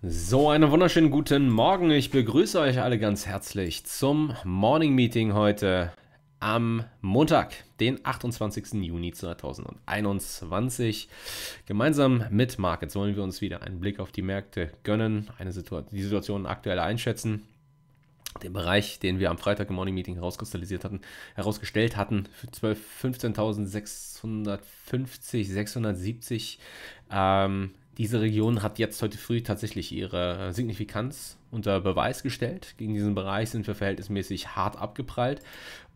So, einen wunderschönen guten Morgen. Ich begrüße euch alle ganz herzlich zum Morning Meeting heute am Montag, den 28. Juni 2021. Gemeinsam mit Markets wollen wir uns wieder einen Blick auf die Märkte gönnen, eine Situation, die Situation aktuell einschätzen. Den Bereich, den wir am Freitag im Morning Meeting herauskristallisiert hatten, herausgestellt hatten, 15.650, 670, ähm, diese Region hat jetzt heute früh tatsächlich ihre Signifikanz unter Beweis gestellt. Gegen diesen Bereich sind wir verhältnismäßig hart abgeprallt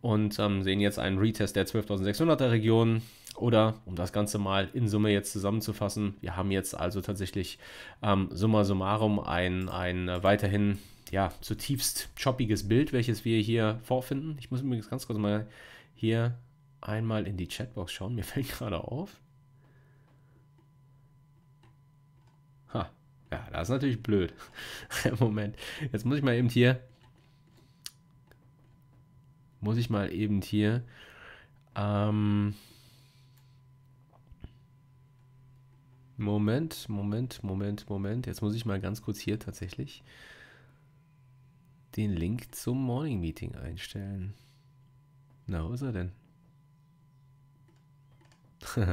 und ähm, sehen jetzt einen Retest der 12.600er Region. Oder, um das Ganze mal in Summe jetzt zusammenzufassen, wir haben jetzt also tatsächlich ähm, summa summarum ein, ein weiterhin ja, zutiefst choppiges Bild, welches wir hier vorfinden. Ich muss übrigens ganz kurz mal hier einmal in die Chatbox schauen. Mir fällt gerade auf, Ja, das ist natürlich blöd. Moment, jetzt muss ich mal eben hier. Muss ich mal eben hier. Ähm, Moment, Moment, Moment, Moment. Jetzt muss ich mal ganz kurz hier tatsächlich den Link zum Morning Meeting einstellen. Na, wo ist er denn?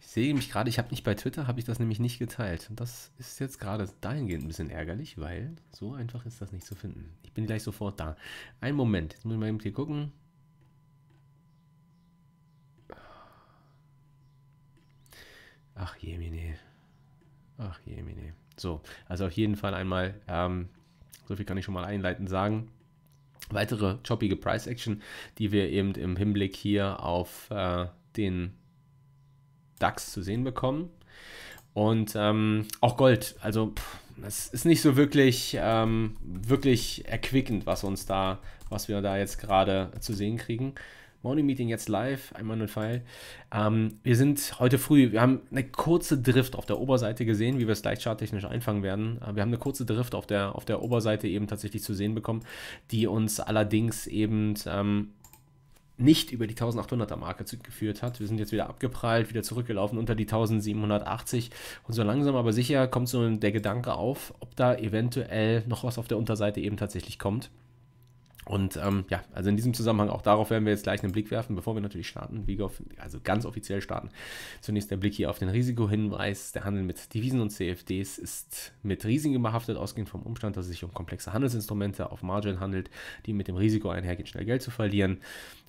ich sehe mich gerade, ich habe nicht bei Twitter, habe ich das nämlich nicht geteilt. Das ist jetzt gerade dahingehend ein bisschen ärgerlich, weil so einfach ist das nicht zu finden. Ich bin gleich sofort da. Ein Moment, jetzt muss ich mal eben hier gucken. Ach jemine. Ach jemine. So, also auf jeden Fall einmal, ähm, so viel kann ich schon mal einleitend sagen weitere choppige Price Action, die wir eben im Hinblick hier auf äh, den DAX zu sehen bekommen. Und ähm, auch Gold, also es ist nicht so wirklich, ähm, wirklich erquickend, was uns da, was wir da jetzt gerade zu sehen kriegen. Morning Meeting jetzt live, einmal nur Pfeil. Ähm, wir sind heute früh, wir haben eine kurze Drift auf der Oberseite gesehen, wie wir es gleich charttechnisch einfangen werden. Äh, wir haben eine kurze Drift auf der, auf der Oberseite eben tatsächlich zu sehen bekommen, die uns allerdings eben ähm, nicht über die 1800er Marke geführt hat. Wir sind jetzt wieder abgeprallt, wieder zurückgelaufen unter die 1780 und so langsam aber sicher kommt so der Gedanke auf, ob da eventuell noch was auf der Unterseite eben tatsächlich kommt. Und ähm, ja, also in diesem Zusammenhang, auch darauf werden wir jetzt gleich einen Blick werfen, bevor wir natürlich starten, wie also ganz offiziell starten. Zunächst der Blick hier auf den Risikohinweis. Der Handel mit Devisen und CFDs ist mit Risiken behaftet, ausgehend vom Umstand, dass es sich um komplexe Handelsinstrumente auf Margin handelt, die mit dem Risiko einhergehen, schnell Geld zu verlieren.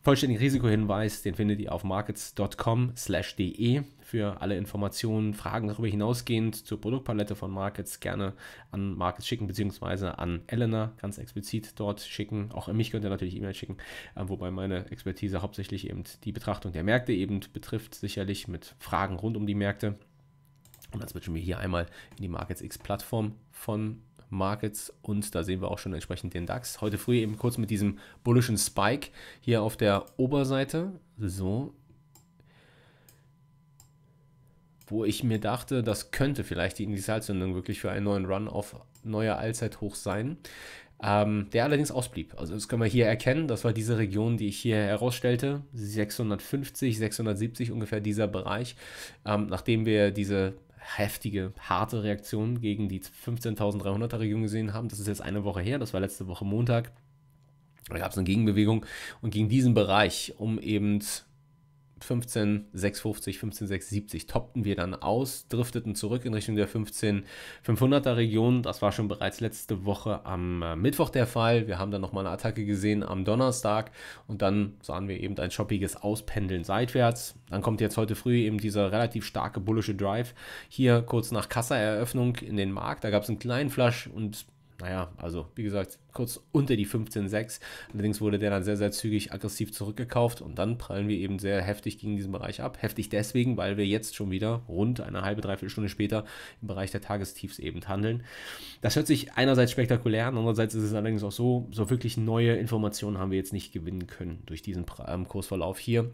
Vollständigen Risikohinweis, den findet ihr auf markets.com/de für alle Informationen, Fragen darüber hinausgehend zur Produktpalette von Markets gerne an Markets schicken, beziehungsweise an Elena ganz explizit dort schicken. Auch an mich könnt ihr natürlich E-Mail schicken, äh, wobei meine Expertise hauptsächlich eben die Betrachtung der Märkte eben betrifft, sicherlich mit Fragen rund um die Märkte. Und dann switchen wir hier einmal in die Markets X Plattform von Markets und da sehen wir auch schon entsprechend den DAX. Heute früh eben kurz mit diesem bullischen Spike hier auf der Oberseite. So, wo ich mir dachte, das könnte vielleicht die Initialzündung wirklich für einen neuen Run auf neuer Allzeithoch sein. Ähm, der allerdings ausblieb. Also das können wir hier erkennen. Das war diese Region, die ich hier herausstellte. 650, 670 ungefähr dieser Bereich. Ähm, nachdem wir diese heftige, harte Reaktion gegen die 15.300er Region gesehen haben. Das ist jetzt eine Woche her, das war letzte Woche Montag. Da gab es eine Gegenbewegung und gegen diesen Bereich, um eben 15,650, 15,670 15, toppten wir dann aus, drifteten zurück in Richtung der 15500 er Region. Das war schon bereits letzte Woche am äh, Mittwoch der Fall. Wir haben dann nochmal eine Attacke gesehen am Donnerstag und dann sahen wir eben ein schoppiges Auspendeln seitwärts. Dann kommt jetzt heute früh eben dieser relativ starke bullische Drive hier kurz nach Kassaeröffnung in den Markt. Da gab es einen kleinen Flash und naja, also wie gesagt, kurz unter die 15,6. Allerdings wurde der dann sehr, sehr zügig aggressiv zurückgekauft und dann prallen wir eben sehr heftig gegen diesen Bereich ab. Heftig deswegen, weil wir jetzt schon wieder rund eine halbe, dreiviertel Stunde später im Bereich der Tagestiefs eben handeln. Das hört sich einerseits spektakulär an, andererseits ist es allerdings auch so, so wirklich neue Informationen haben wir jetzt nicht gewinnen können durch diesen ähm, Kursverlauf hier.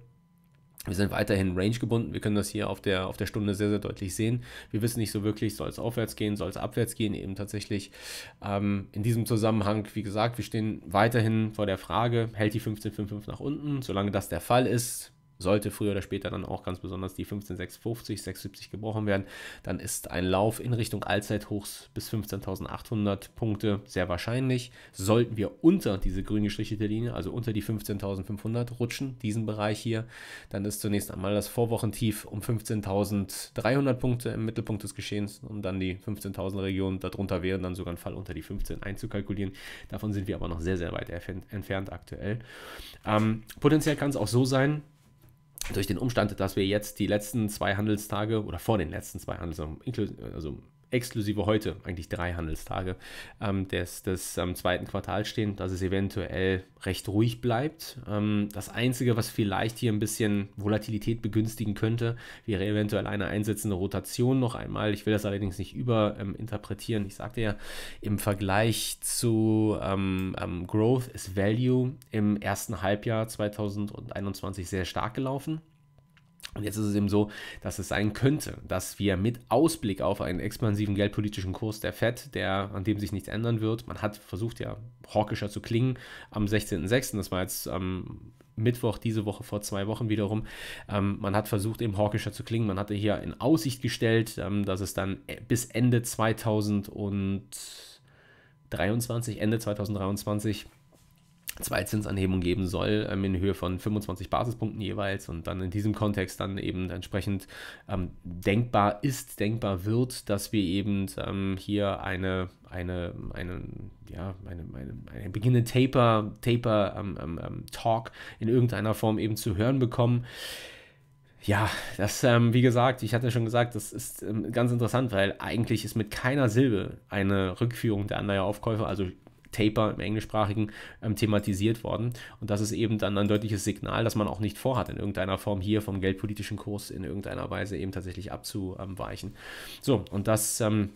Wir sind weiterhin Range gebunden. Wir können das hier auf der, auf der Stunde sehr, sehr deutlich sehen. Wir wissen nicht so wirklich, soll es aufwärts gehen, soll es abwärts gehen, eben tatsächlich. Ähm, in diesem Zusammenhang, wie gesagt, wir stehen weiterhin vor der Frage, hält die 15,55 nach unten? Solange das der Fall ist, sollte früher oder später dann auch ganz besonders die 15650, 670 gebrochen werden, dann ist ein Lauf in Richtung Allzeithochs bis 15.800 Punkte sehr wahrscheinlich. Sollten wir unter diese grün gestrichelte Linie, also unter die 15.500 rutschen, diesen Bereich hier, dann ist zunächst einmal das Vorwochentief um 15.300 Punkte im Mittelpunkt des Geschehens und dann die 15.000 Regionen Darunter wären dann sogar ein Fall unter die 15 einzukalkulieren. Davon sind wir aber noch sehr, sehr weit entfernt aktuell. Ähm, potenziell kann es auch so sein, durch den Umstand, dass wir jetzt die letzten zwei Handelstage oder vor den letzten zwei Handelstage, also, also exklusive heute, eigentlich drei Handelstage ähm, des, des ähm, zweiten Quartals stehen, dass es eventuell recht ruhig bleibt. Ähm, das Einzige, was vielleicht hier ein bisschen Volatilität begünstigen könnte, wäre eventuell eine einsetzende Rotation noch einmal. Ich will das allerdings nicht überinterpretieren. Ähm, ich sagte ja, im Vergleich zu ähm, ähm, Growth ist Value im ersten Halbjahr 2021 sehr stark gelaufen. Und jetzt ist es eben so, dass es sein könnte, dass wir mit Ausblick auf einen expansiven geldpolitischen Kurs der FED, der, an dem sich nichts ändern wird, man hat versucht ja hawkischer zu klingen am 16.06., das war jetzt ähm, Mittwoch diese Woche vor zwei Wochen wiederum. Ähm, man hat versucht, eben hawkischer zu klingen. Man hatte hier in Aussicht gestellt, ähm, dass es dann e, bis Ende 2023, Ende 2023 zwei Zinsanhebungen geben soll, ähm, in Höhe von 25 Basispunkten jeweils und dann in diesem Kontext dann eben entsprechend ähm, denkbar ist, denkbar wird, dass wir eben ähm, hier eine, eine, eine, ja, eine, eine, eine beginnende Taper, Taper ähm, ähm, ähm, Talk in irgendeiner Form eben zu hören bekommen. Ja, das, ähm, wie gesagt, ich hatte schon gesagt, das ist ähm, ganz interessant, weil eigentlich ist mit keiner Silbe eine Rückführung der Anleiheaufkäufe, also Taper im englischsprachigen ähm, thematisiert worden. Und das ist eben dann ein deutliches Signal, dass man auch nicht vorhat, in irgendeiner Form hier vom geldpolitischen Kurs in irgendeiner Weise eben tatsächlich abzuweichen. So, und das. Ähm,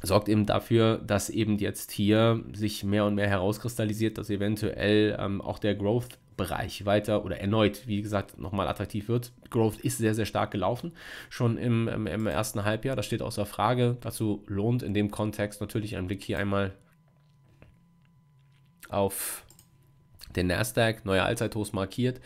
sorgt eben dafür, dass eben jetzt hier sich mehr und mehr herauskristallisiert, dass eventuell ähm, auch der Growth Bereich weiter oder erneut, wie gesagt, nochmal attraktiv wird. Growth ist sehr, sehr stark gelaufen, schon im, im, ersten Halbjahr. Das steht außer Frage. Dazu lohnt in dem Kontext natürlich ein Blick hier einmal auf den Nasdaq, neuer Allzeithost markiert.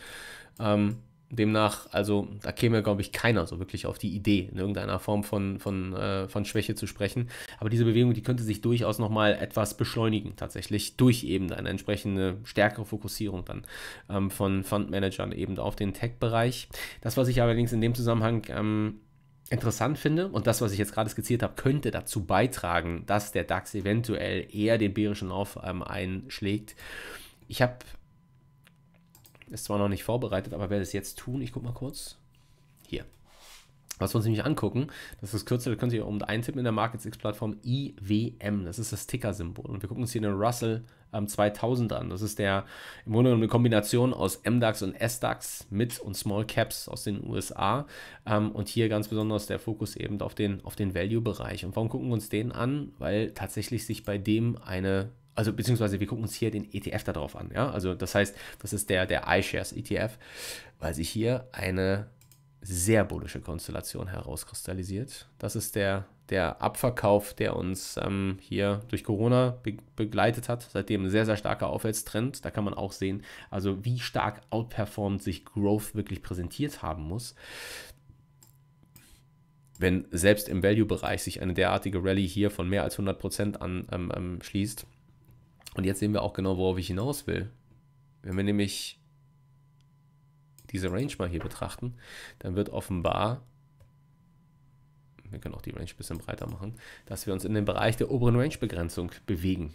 Ähm, demnach, also da käme, glaube ich, keiner so wirklich auf die Idee, in irgendeiner Form von, von, äh, von Schwäche zu sprechen. Aber diese Bewegung, die könnte sich durchaus nochmal etwas beschleunigen, tatsächlich, durch eben eine entsprechende stärkere Fokussierung dann ähm, von Fundmanagern eben auf den Tech-Bereich. Das, was ich allerdings in dem Zusammenhang ähm, interessant finde und das, was ich jetzt gerade skizziert habe, könnte dazu beitragen, dass der DAX eventuell eher den bärischen Lauf ähm, einschlägt. Ich habe ist zwar noch nicht vorbereitet, aber werde es jetzt tun. Ich gucke mal kurz. Hier. Was wir uns nämlich angucken, das ist kürzer, da könnt ihr um eintippen in der Markets plattform IWM. Das ist das Ticker-Symbol. Und wir gucken uns hier eine Russell 2000 an. Das ist der im Grunde eine Kombination aus MDAX und SDAX mit und Small Caps aus den USA ähm, und hier ganz besonders der Fokus eben auf den, auf den Value-Bereich. Und warum gucken wir uns den an? Weil tatsächlich sich bei dem eine also beziehungsweise wir gucken uns hier den ETF darauf an, ja, also das heißt, das ist der, der iShares ETF, weil sich hier eine sehr bullische Konstellation herauskristallisiert. Das ist der der Abverkauf, der uns ähm, hier durch Corona be begleitet hat, seitdem ein sehr, sehr starker Aufwärtstrend. Da kann man auch sehen, also wie stark outperformed sich Growth wirklich präsentiert haben muss. Wenn selbst im Value-Bereich sich eine derartige Rallye hier von mehr als 100% anschließt. Ähm, ähm, Und jetzt sehen wir auch genau, worauf ich hinaus will. Wenn wir nämlich diese Range mal hier betrachten, dann wird offenbar wir können auch die Range ein bisschen breiter machen, dass wir uns in den Bereich der oberen Range-Begrenzung bewegen.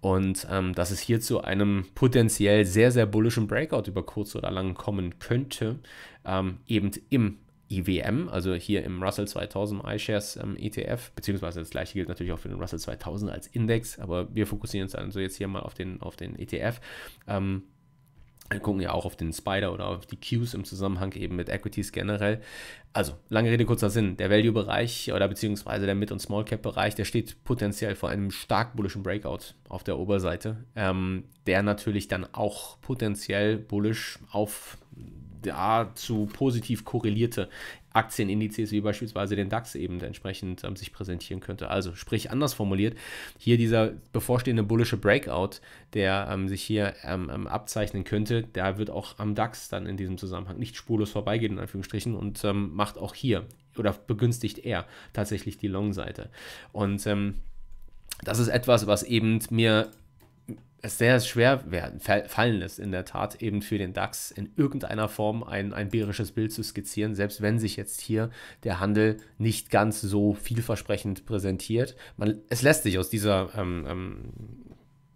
Und ähm, dass es hier zu einem potenziell sehr, sehr bullischen Breakout über kurz oder lang kommen könnte, ähm, eben im IWM, e also hier im Russell 2000 iShares ähm, ETF, beziehungsweise das gleiche gilt natürlich auch für den Russell 2000 als Index, aber wir fokussieren uns also jetzt hier mal auf den, auf den ETF. Ähm, wir gucken ja auch auf den Spider oder auf die Qs im Zusammenhang eben mit Equities generell. Also, lange Rede, kurzer Sinn. Der Value-Bereich oder beziehungsweise der Mid- und Small-Cap-Bereich, der steht potenziell vor einem stark bullischen Breakout auf der Oberseite, ähm, der natürlich dann auch potenziell bullisch auf dazu ja, positiv korrelierte Aktienindizes wie beispielsweise den DAX eben entsprechend ähm, sich präsentieren könnte. Also sprich anders formuliert, hier dieser bevorstehende bullische Breakout, der ähm, sich hier ähm, ähm abzeichnen könnte, der wird auch am DAX dann in diesem Zusammenhang nicht spurlos vorbeigehen, in Anführungsstrichen, und ähm, macht auch hier oder begünstigt er tatsächlich die Long-Seite. Und ähm, das ist etwas, was eben mir es sehr schwer werden, fallen lässt, in der Tat eben für den DAX in irgendeiner Form ein, ein bärisches Bild zu skizzieren, selbst wenn sich jetzt hier der Handel nicht ganz so vielversprechend präsentiert. Man, es lässt sich aus dieser ähm, ähm,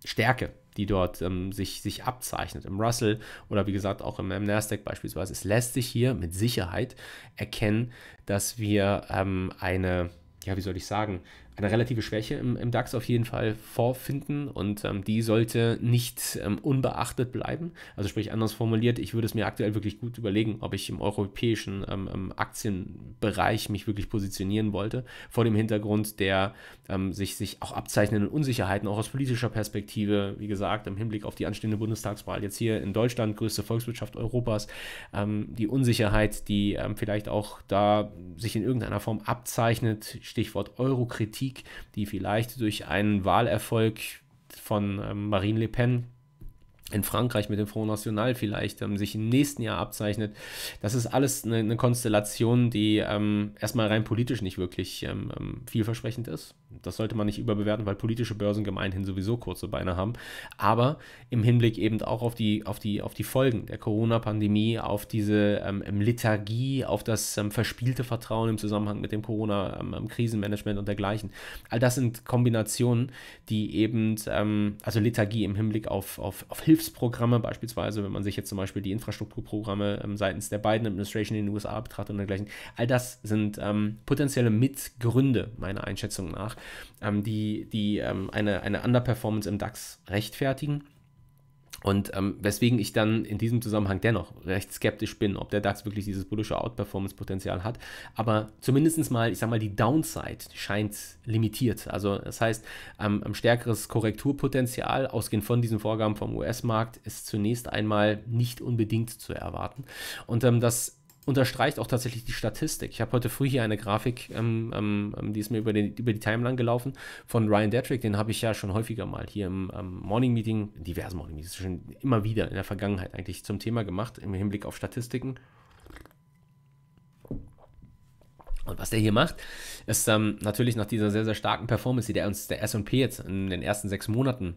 Stärke die dort ähm, sich, sich abzeichnet. Im Russell oder wie gesagt auch im, im Nasdaq beispielsweise. Es lässt sich hier mit Sicherheit erkennen, dass wir ähm, eine, ja, wie soll ich sagen, eine relative Schwäche im, im DAX auf jeden Fall vorfinden und ähm, die sollte nicht ähm, unbeachtet bleiben. Also sprich anders formuliert, ich würde es mir aktuell wirklich gut überlegen, ob ich im europäischen ähm, ähm Aktienbereich mich wirklich positionieren wollte, vor dem Hintergrund der ähm, sich, sich auch abzeichnenden Unsicherheiten, auch aus politischer Perspektive, wie gesagt, im Hinblick auf die anstehende Bundestagswahl jetzt hier in Deutschland, größte Volkswirtschaft Europas, ähm, die Unsicherheit, die vielleicht auch da sich in irgendeiner Form abzeichnet, Stichwort Euro-Kritik, Politik, die vielleicht durch einen Wahlerfolg von ähm, Marine Le Pen in Frankreich mit dem Front National vielleicht ähm, sich im nächsten Jahr abzeichnet. Das ist alles eine, eine Konstellation, die ähm, erstmal rein politisch nicht wirklich ähm, ähm, vielversprechend ist. Das sollte man nicht überbewerten, weil politische Börsen gemeinhin sowieso kurze Beine haben. Aber im Hinblick eben auch auf die, auf die, auf die Folgen der Corona-Pandemie, auf diese ähm, ähm Lethargie, auf das ähm, verspielte Vertrauen im Zusammenhang mit dem Corona-Krisenmanagement ähm, ähm und dergleichen. All das sind Kombinationen, die eben, ähm, also Lethargie im Hinblick auf, auf, auf Hilfsprogramme, beispielsweise, wenn man sich jetzt zum Beispiel die Infrastrukturprogramme seitens der Biden Administration in den USA betrachtet und dergleichen. All das sind potenzielle Mitgründe, meiner Einschätzung nach ähm, die, die ähm, eine, eine Underperformance im DAX rechtfertigen. Und ähm, weswegen ich dann in diesem Zusammenhang dennoch recht skeptisch bin, ob der DAX wirklich dieses bullische Outperformance-Potenzial hat. Aber zumindest mal, ich sag mal, die Downside scheint limitiert. Also das heißt, ähm, ein stärkeres Korrekturpotenzial, ausgehend von diesen Vorgaben vom US-Markt, ist zunächst einmal nicht unbedingt zu erwarten. Und ähm, das unterstreicht auch tatsächlich die Statistik. Ich habe heute früh hier eine Grafik, ähm, ähm, ähm, die ist mir über, den, über die Timeline gelaufen, von Ryan Detrick. Den habe ich ja schon häufiger mal hier im ähm, Morning Meeting, diversen Morning Meetings, schon immer wieder in der Vergangenheit eigentlich zum Thema gemacht, im Hinblick auf Statistiken. Und was der hier macht, ist ähm, natürlich nach dieser sehr, sehr starken Performance, die der, uns der SP jetzt in den ersten sechs Monaten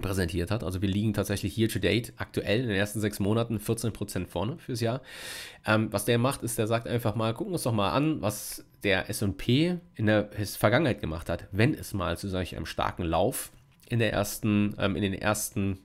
präsentiert hat. Also wir liegen tatsächlich hier to date aktuell in den ersten sechs Monaten 14% vorne fürs Jahr. Ähm, was der macht, ist, der sagt einfach mal, gucken wir uns doch mal an, was der S&P in der Vergangenheit gemacht hat, wenn es mal zu solch einem starken Lauf in, der ersten, ähm, in den ersten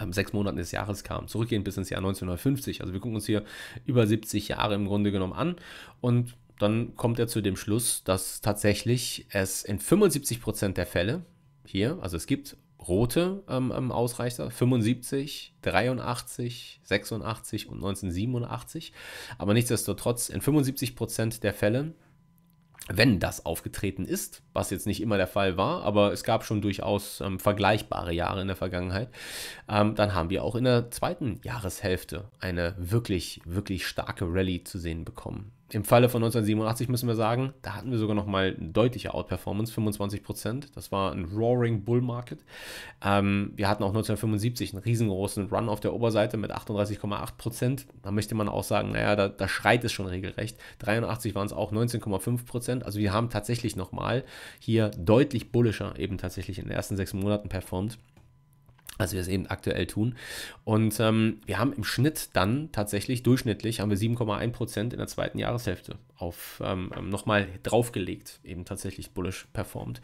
ähm, sechs Monaten des Jahres kam, zurückgehend bis ins Jahr 1950. Also wir gucken uns hier über 70 Jahre im Grunde genommen an und dann kommt er zu dem Schluss, dass tatsächlich es in 75% der Fälle hier, also es gibt rote ähm, ähm, Ausreißer, 75, 83, 86 und 1987. Aber nichtsdestotrotz, in 75 Prozent der Fälle, wenn das aufgetreten ist, was jetzt nicht immer der Fall war, aber es gab schon durchaus ähm, vergleichbare Jahre in der Vergangenheit, ähm, dann haben wir auch in der zweiten Jahreshälfte eine wirklich, wirklich starke Rallye zu sehen bekommen im Falle von 1987 müssen wir sagen, da hatten wir sogar noch mal eine deutliche Outperformance, 25 Das war ein roaring Bull Market. Ähm, wir hatten auch 1975 einen riesengroßen Run auf der Oberseite mit 38,8 Da möchte man auch sagen, naja, da, da schreit es schon regelrecht. 83 waren es auch 19,5 Also wir haben tatsächlich noch mal hier deutlich bullischer eben tatsächlich in den ersten sechs Monaten performt als wir es eben aktuell tun. Und ähm, wir haben im Schnitt dann tatsächlich durchschnittlich haben wir 7,1 Prozent in der zweiten Jahreshälfte auf ähm, ähm nochmal draufgelegt, eben tatsächlich bullish performt.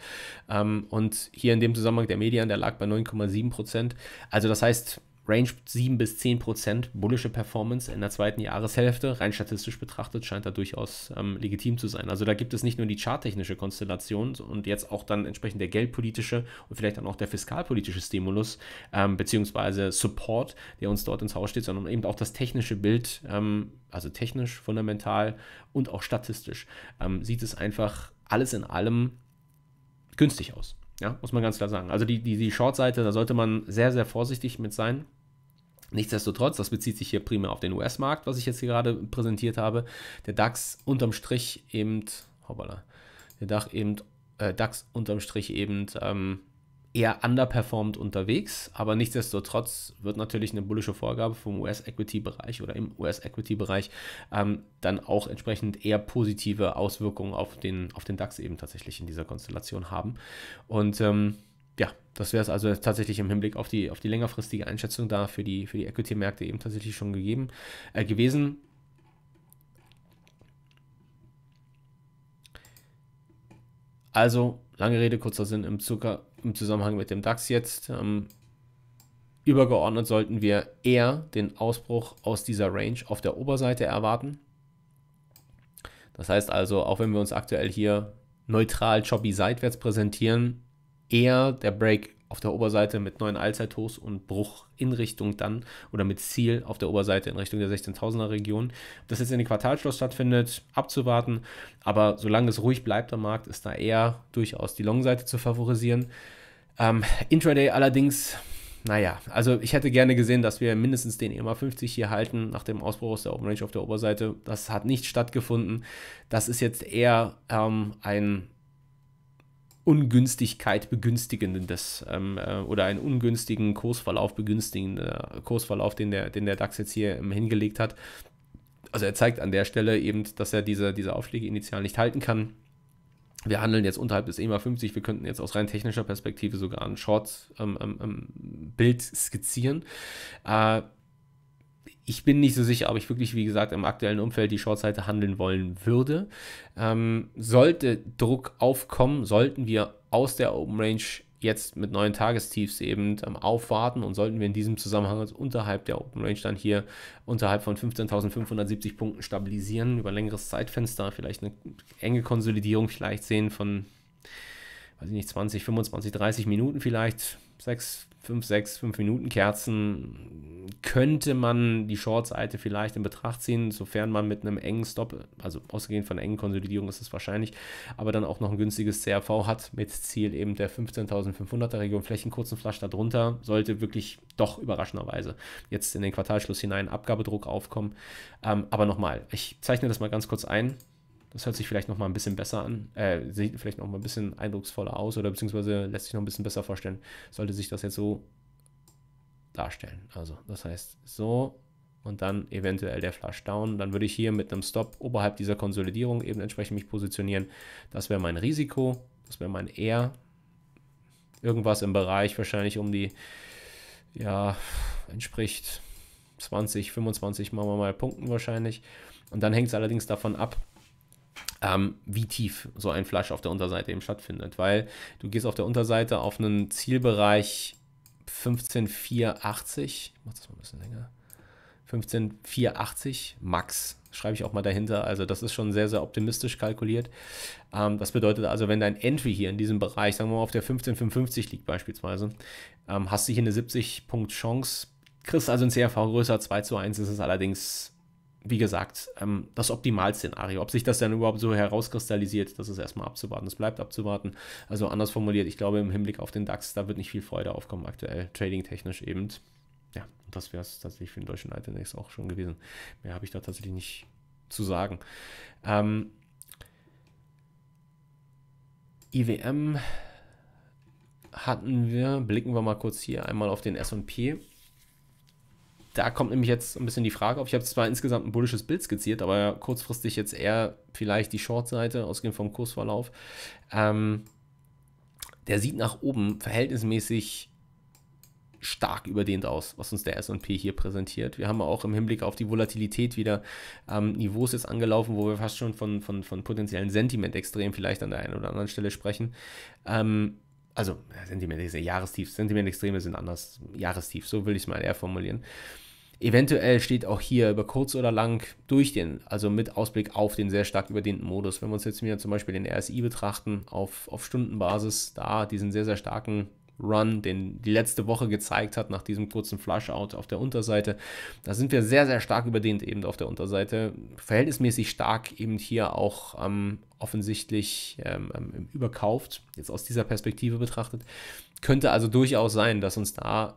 Ähm, und hier in dem Zusammenhang der Median, der lag bei 9,7 Prozent. Also das heißt, Range 7 bis 10 Prozent bullische Performance in der zweiten Jahreshälfte. Rein statistisch betrachtet scheint da durchaus ähm, legitim zu sein. Also da gibt es nicht nur die charttechnische Konstellation und jetzt auch dann entsprechend der geldpolitische und vielleicht dann auch der fiskalpolitische Stimulus ähm, beziehungsweise Support, der uns dort ins Haus steht, sondern eben auch das technische Bild, ähm, also technisch, fundamental und auch statistisch, ähm, sieht es einfach alles in allem günstig aus. Ja, muss man ganz klar sagen. Also die, die, die Short-Seite, da sollte man sehr, sehr vorsichtig mit sein. Nichtsdestotrotz, das bezieht sich hier primär auf den US-Markt, was ich jetzt hier gerade präsentiert habe. Der DAX unterm Strich eben, hoppala, der DAX eben, äh, DAX unterm Strich eben ähm, eher underperformed unterwegs, aber nichtsdestotrotz wird natürlich eine bullische Vorgabe vom US-Equity-Bereich oder im US-Equity-Bereich ähm, dann auch entsprechend eher positive Auswirkungen auf den, auf den DAX eben tatsächlich in dieser Konstellation haben. Und ähm, ja, das wäre es also tatsächlich im Hinblick auf die, auf die längerfristige Einschätzung da für die, für die Equity-Märkte eben tatsächlich schon gegeben äh, gewesen. Also, lange Rede, kurzer Sinn, im Zucker im Zusammenhang mit dem DAX jetzt. Ähm, übergeordnet sollten wir eher den Ausbruch aus dieser Range auf der Oberseite erwarten. Das heißt also, auch wenn wir uns aktuell hier neutral choppy seitwärts präsentieren, eher der Break auf der Oberseite mit neuen Allzeithochs und Bruch in Richtung dann oder mit Ziel auf der Oberseite in Richtung der 16.000er Region. Ob das jetzt in den Quartalschluss stattfindet, abzuwarten. Aber solange es ruhig bleibt am Markt, ist da eher durchaus die Long-Seite zu favorisieren. Ähm, Intraday allerdings, naja, also ich hätte gerne gesehen, dass wir mindestens den EMA 50 hier halten nach dem Ausbruch aus der Open Range auf der Oberseite. Das hat nicht stattgefunden. Das ist jetzt eher ähm, ein Ungünstigkeit begünstigendes ähm, äh, oder einen ungünstigen Kursverlauf begünstigender äh, Kursverlauf, den der, den der DAX jetzt hier ähm, hingelegt hat. Also er zeigt an der Stelle eben, dass er diese, diese Aufschläge initial nicht halten kann. Wir handeln jetzt unterhalb des EMA 50. Wir könnten jetzt aus rein technischer Perspektive sogar ein Short-Bild ähm, ähm, ähm skizzieren. Äh, ich bin nicht so sicher, ob ich wirklich, wie gesagt, im aktuellen Umfeld die Shortseite handeln wollen würde. Ähm, sollte Druck aufkommen, sollten wir aus der Open Range jetzt mit neuen Tagestiefs eben ähm, aufwarten und sollten wir in diesem Zusammenhang uns unterhalb der Open Range dann hier unterhalb von 15.570 Punkten stabilisieren, über ein längeres Zeitfenster, vielleicht eine enge Konsolidierung vielleicht sehen von, weiß ich nicht, 20, 25, 30 Minuten vielleicht, 6, 5, 6, 5 Minuten Kerzen könnte man die Short-Seite vielleicht in Betracht ziehen, sofern man mit einem engen Stop, also ausgehend von engen Konsolidierung ist es wahrscheinlich, aber dann auch noch ein günstiges CRV hat mit Ziel eben der 15.500er Region, vielleicht einen darunter, sollte wirklich doch überraschenderweise jetzt in den Quartalschluss hinein Abgabedruck aufkommen. Ähm, aber nochmal, ich zeichne das mal ganz kurz ein. Das hört sich vielleicht noch mal ein bisschen besser an, äh, sieht vielleicht noch mal ein bisschen eindrucksvoller aus oder beziehungsweise lässt sich noch ein bisschen besser vorstellen, sollte sich das jetzt so darstellen. Also das heißt so und dann eventuell der Flash Down. Dann würde ich hier mit einem Stop oberhalb dieser Konsolidierung eben entsprechend mich positionieren. Das wäre mein Risiko, das wäre mein R. Irgendwas im Bereich wahrscheinlich um die, ja, entspricht 20, 25 machen wir mal Punkten wahrscheinlich. Und dann hängt es allerdings davon ab, ähm, wie tief so ein Flash auf der Unterseite eben stattfindet. Weil du gehst auf der Unterseite auf einen Zielbereich 15480, ich mach das mal ein bisschen länger, 15480 Max schreibe ich auch mal dahinter. Also das ist schon sehr, sehr optimistisch kalkuliert. Ähm, das bedeutet also, wenn dein Entry hier in diesem Bereich, sagen wir mal auf der 15,55 liegt beispielsweise, ähm, hast du hier eine 70-Punkt-Chance, kriegst also ein CRV größer, 2 zu 1 ist es allerdings wie gesagt, ähm, das Optimalszenario. Ob sich das dann überhaupt so herauskristallisiert, das ist erstmal abzuwarten. Es bleibt abzuwarten. Also anders formuliert, ich glaube, im Hinblick auf den DAX, da wird nicht viel Freude aufkommen aktuell, trading-technisch eben. Ja, das wäre es tatsächlich für den deutschen Alternex auch schon gewesen. Mehr habe ich da tatsächlich nicht zu sagen. Ähm, IWM e hatten wir, blicken wir mal kurz hier einmal auf den SP da kommt nämlich jetzt ein bisschen die Frage auf. Ich habe zwar insgesamt ein bullisches Bild skizziert, aber kurzfristig jetzt eher vielleicht die Short-Seite, ausgehend vom Kursverlauf. Ähm, der sieht nach oben verhältnismäßig stark überdehnt aus, was uns der S&P hier präsentiert. Wir haben auch im Hinblick auf die Volatilität wieder ähm, Niveaus jetzt angelaufen, wo wir fast schon von, von, von potenziellen Sentiment-Extremen vielleicht an der einen oder anderen Stelle sprechen. Ähm, also, Sentiment ist ja Jahrestief, Sentiment-Extreme sind anders, Jahrestief, so will ich es mal eher formulieren. Eventuell steht auch hier über kurz oder lang durch den, also mit Ausblick auf den sehr stark überdehnten Modus. Wenn wir uns jetzt hier zum Beispiel den RSI betrachten, auf, auf Stundenbasis, da diesen sehr, sehr starken Run, den die letzte Woche gezeigt hat, nach diesem kurzen Flushout auf der Unterseite. Da sind wir sehr, sehr stark überdehnt eben auf der Unterseite. Verhältnismäßig stark eben hier auch ähm, offensichtlich ähm, ähm überkauft, jetzt aus dieser Perspektive betrachtet. Könnte also durchaus sein, dass uns da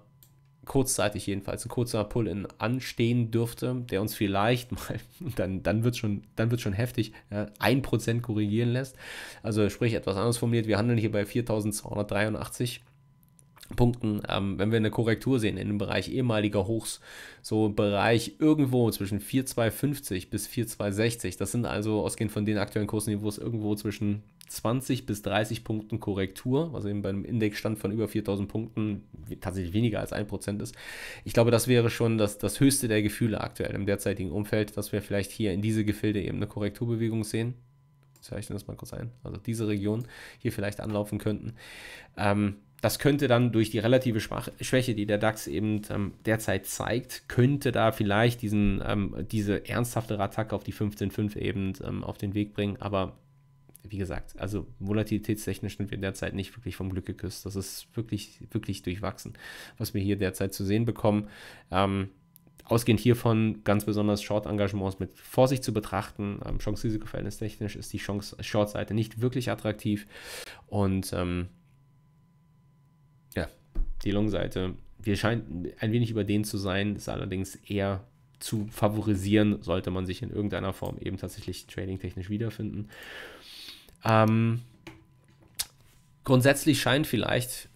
kurzzeitig jedenfalls ein kurzer Pull-in anstehen dürfte, der uns vielleicht mal, dann, dann wird schon, dann wird schon heftig, ein ja, Prozent korrigieren lässt. Also sprich etwas anders formuliert, wir handeln hier bei 4283 Punkten, ähm, wenn wir eine Korrektur sehen in dem Bereich ehemaliger Hochs, so Bereich irgendwo zwischen 4,250 bis 4,260, das sind also ausgehend von den aktuellen Kursniveaus irgendwo zwischen 20 bis 30 Punkten Korrektur, was eben bei einem Indexstand von über 4000 Punkten tatsächlich weniger als 1% ist. Ich glaube, das wäre schon das, das höchste der Gefühle aktuell im derzeitigen Umfeld, dass wir vielleicht hier in diese Gefilde eben eine Korrekturbewegung sehen. Ich zeichne das mal kurz ein. Also diese Region hier vielleicht anlaufen könnten. Ähm, das könnte dann durch die relative Schwäche, die der DAX eben ähm, derzeit zeigt, könnte da vielleicht diesen, ähm, diese ernsthaftere Attacke auf die 15.5 eben ähm, auf den Weg bringen. Aber wie gesagt, also volatilitätstechnisch sind wir derzeit nicht wirklich vom Glück geküsst. Das ist wirklich, wirklich durchwachsen, was wir hier derzeit zu sehen bekommen. Ähm, ausgehend hiervon ganz besonders Short-Engagements mit Vorsicht zu betrachten. Ähm, Chance-Risiko-Verhältnis technisch ist die Chance Short-Seite nicht wirklich attraktiv. Und ähm, die Long-Seite. Wir scheinen ein wenig über den zu sein, ist allerdings eher zu favorisieren, sollte man sich in irgendeiner Form eben tatsächlich trading-technisch wiederfinden. Ähm, grundsätzlich scheint vielleicht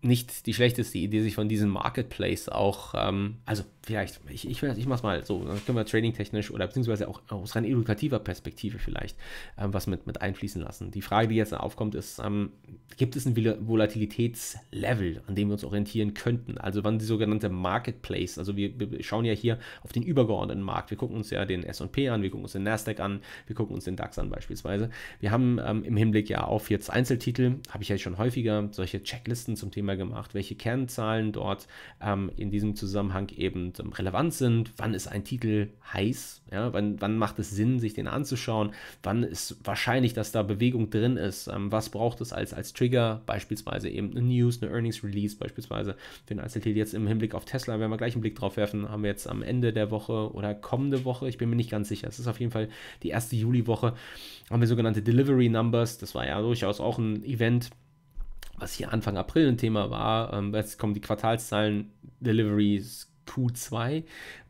nicht die schlechteste Idee, sich von diesem Marketplace auch, ähm, also vielleicht, ich, ich, ich mache es mal so, dann können wir trading-technisch oder beziehungsweise auch aus rein edukativer Perspektive vielleicht ähm, was mit, mit einfließen lassen. Die Frage, die jetzt aufkommt, ist, ähm, gibt es ein Volatilitätslevel, an dem wir uns orientieren könnten? Also wann die sogenannte Marketplace, also wir, wir schauen ja hier auf den übergeordneten Markt. Wir gucken uns ja den S&P an, wir gucken uns den Nasdaq an, wir gucken uns den DAX an beispielsweise. Wir haben ähm, im Hinblick ja auf jetzt Einzeltitel, habe ich ja schon häufiger solche Checklisten zum Thema gemacht, welche Kernzahlen dort ähm, in diesem Zusammenhang eben und ähm, relevant sind. Wann ist ein Titel heiß? Ja, wann, wann macht es Sinn, sich den anzuschauen? Wann ist wahrscheinlich, dass da Bewegung drin ist? Ähm, was braucht es als, als Trigger? Beispielsweise eben eine News, eine Earnings Release, beispielsweise für den Einzeltitel. Jetzt im Hinblick auf Tesla werden wir gleich einen Blick drauf werfen. Haben wir jetzt am Ende der Woche oder kommende Woche, ich bin mir nicht ganz sicher. Es ist auf jeden Fall die erste Juliwoche. Haben wir sogenannte Delivery Numbers. Das war ja durchaus auch ein Event was hier Anfang April ein Thema war. Ähm, jetzt kommen die Quartalszahlen, Deliveries, Pu 2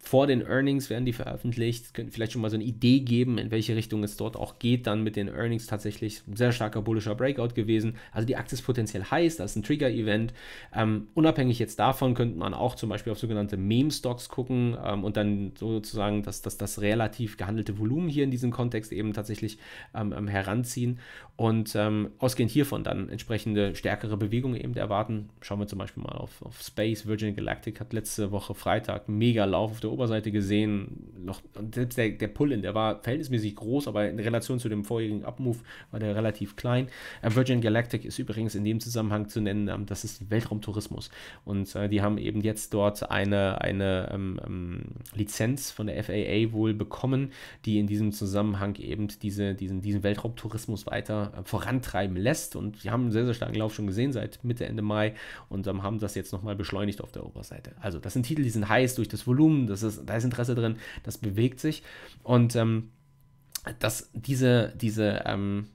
vor den Earnings werden die veröffentlicht, Könnten vielleicht schon mal so eine Idee geben, in welche Richtung es dort auch geht, dann mit den Earnings tatsächlich ein sehr starker bullischer Breakout gewesen. Also die Aktie ist potenziell heiß, das ist ein Trigger-Event. Ähm, unabhängig jetzt davon könnte man auch zum Beispiel auf sogenannte Meme-Stocks gucken ähm, und dann sozusagen das, das, das relativ gehandelte Volumen hier in diesem Kontext eben tatsächlich ähm, ähm heranziehen und ähm, ausgehend hiervon dann entsprechende stärkere Bewegungen eben erwarten. Schauen wir zum Beispiel mal auf, auf Space. Virgin Galactic hat letzte Woche Freitag mega Lauf auf der Oberseite gesehen. Noch, und selbst der, der Pull-In, der war verhältnismäßig groß, aber in Relation zu dem vorherigen Up-Move war der relativ klein. Äh, Virgin Galactic ist übrigens in dem Zusammenhang zu nennen, ähm, das ist Weltraumtourismus. Und äh, die haben eben jetzt dort eine, eine ähm, ähm, Lizenz von der FAA wohl bekommen, die in diesem Zusammenhang eben diese, diesen, diesen Weltraumtourismus weiter äh, vorantreiben lässt. Und die haben einen sehr, sehr starken Lauf schon gesehen seit Mitte, Ende Mai und ähm, haben das jetzt nochmal beschleunigt auf der Oberseite. Also, das sind Titel, die sind heiß durch das Volumen, das ist, da ist Interesse drin, das bewegt sich. Und ähm, dass diese, diese, ähm,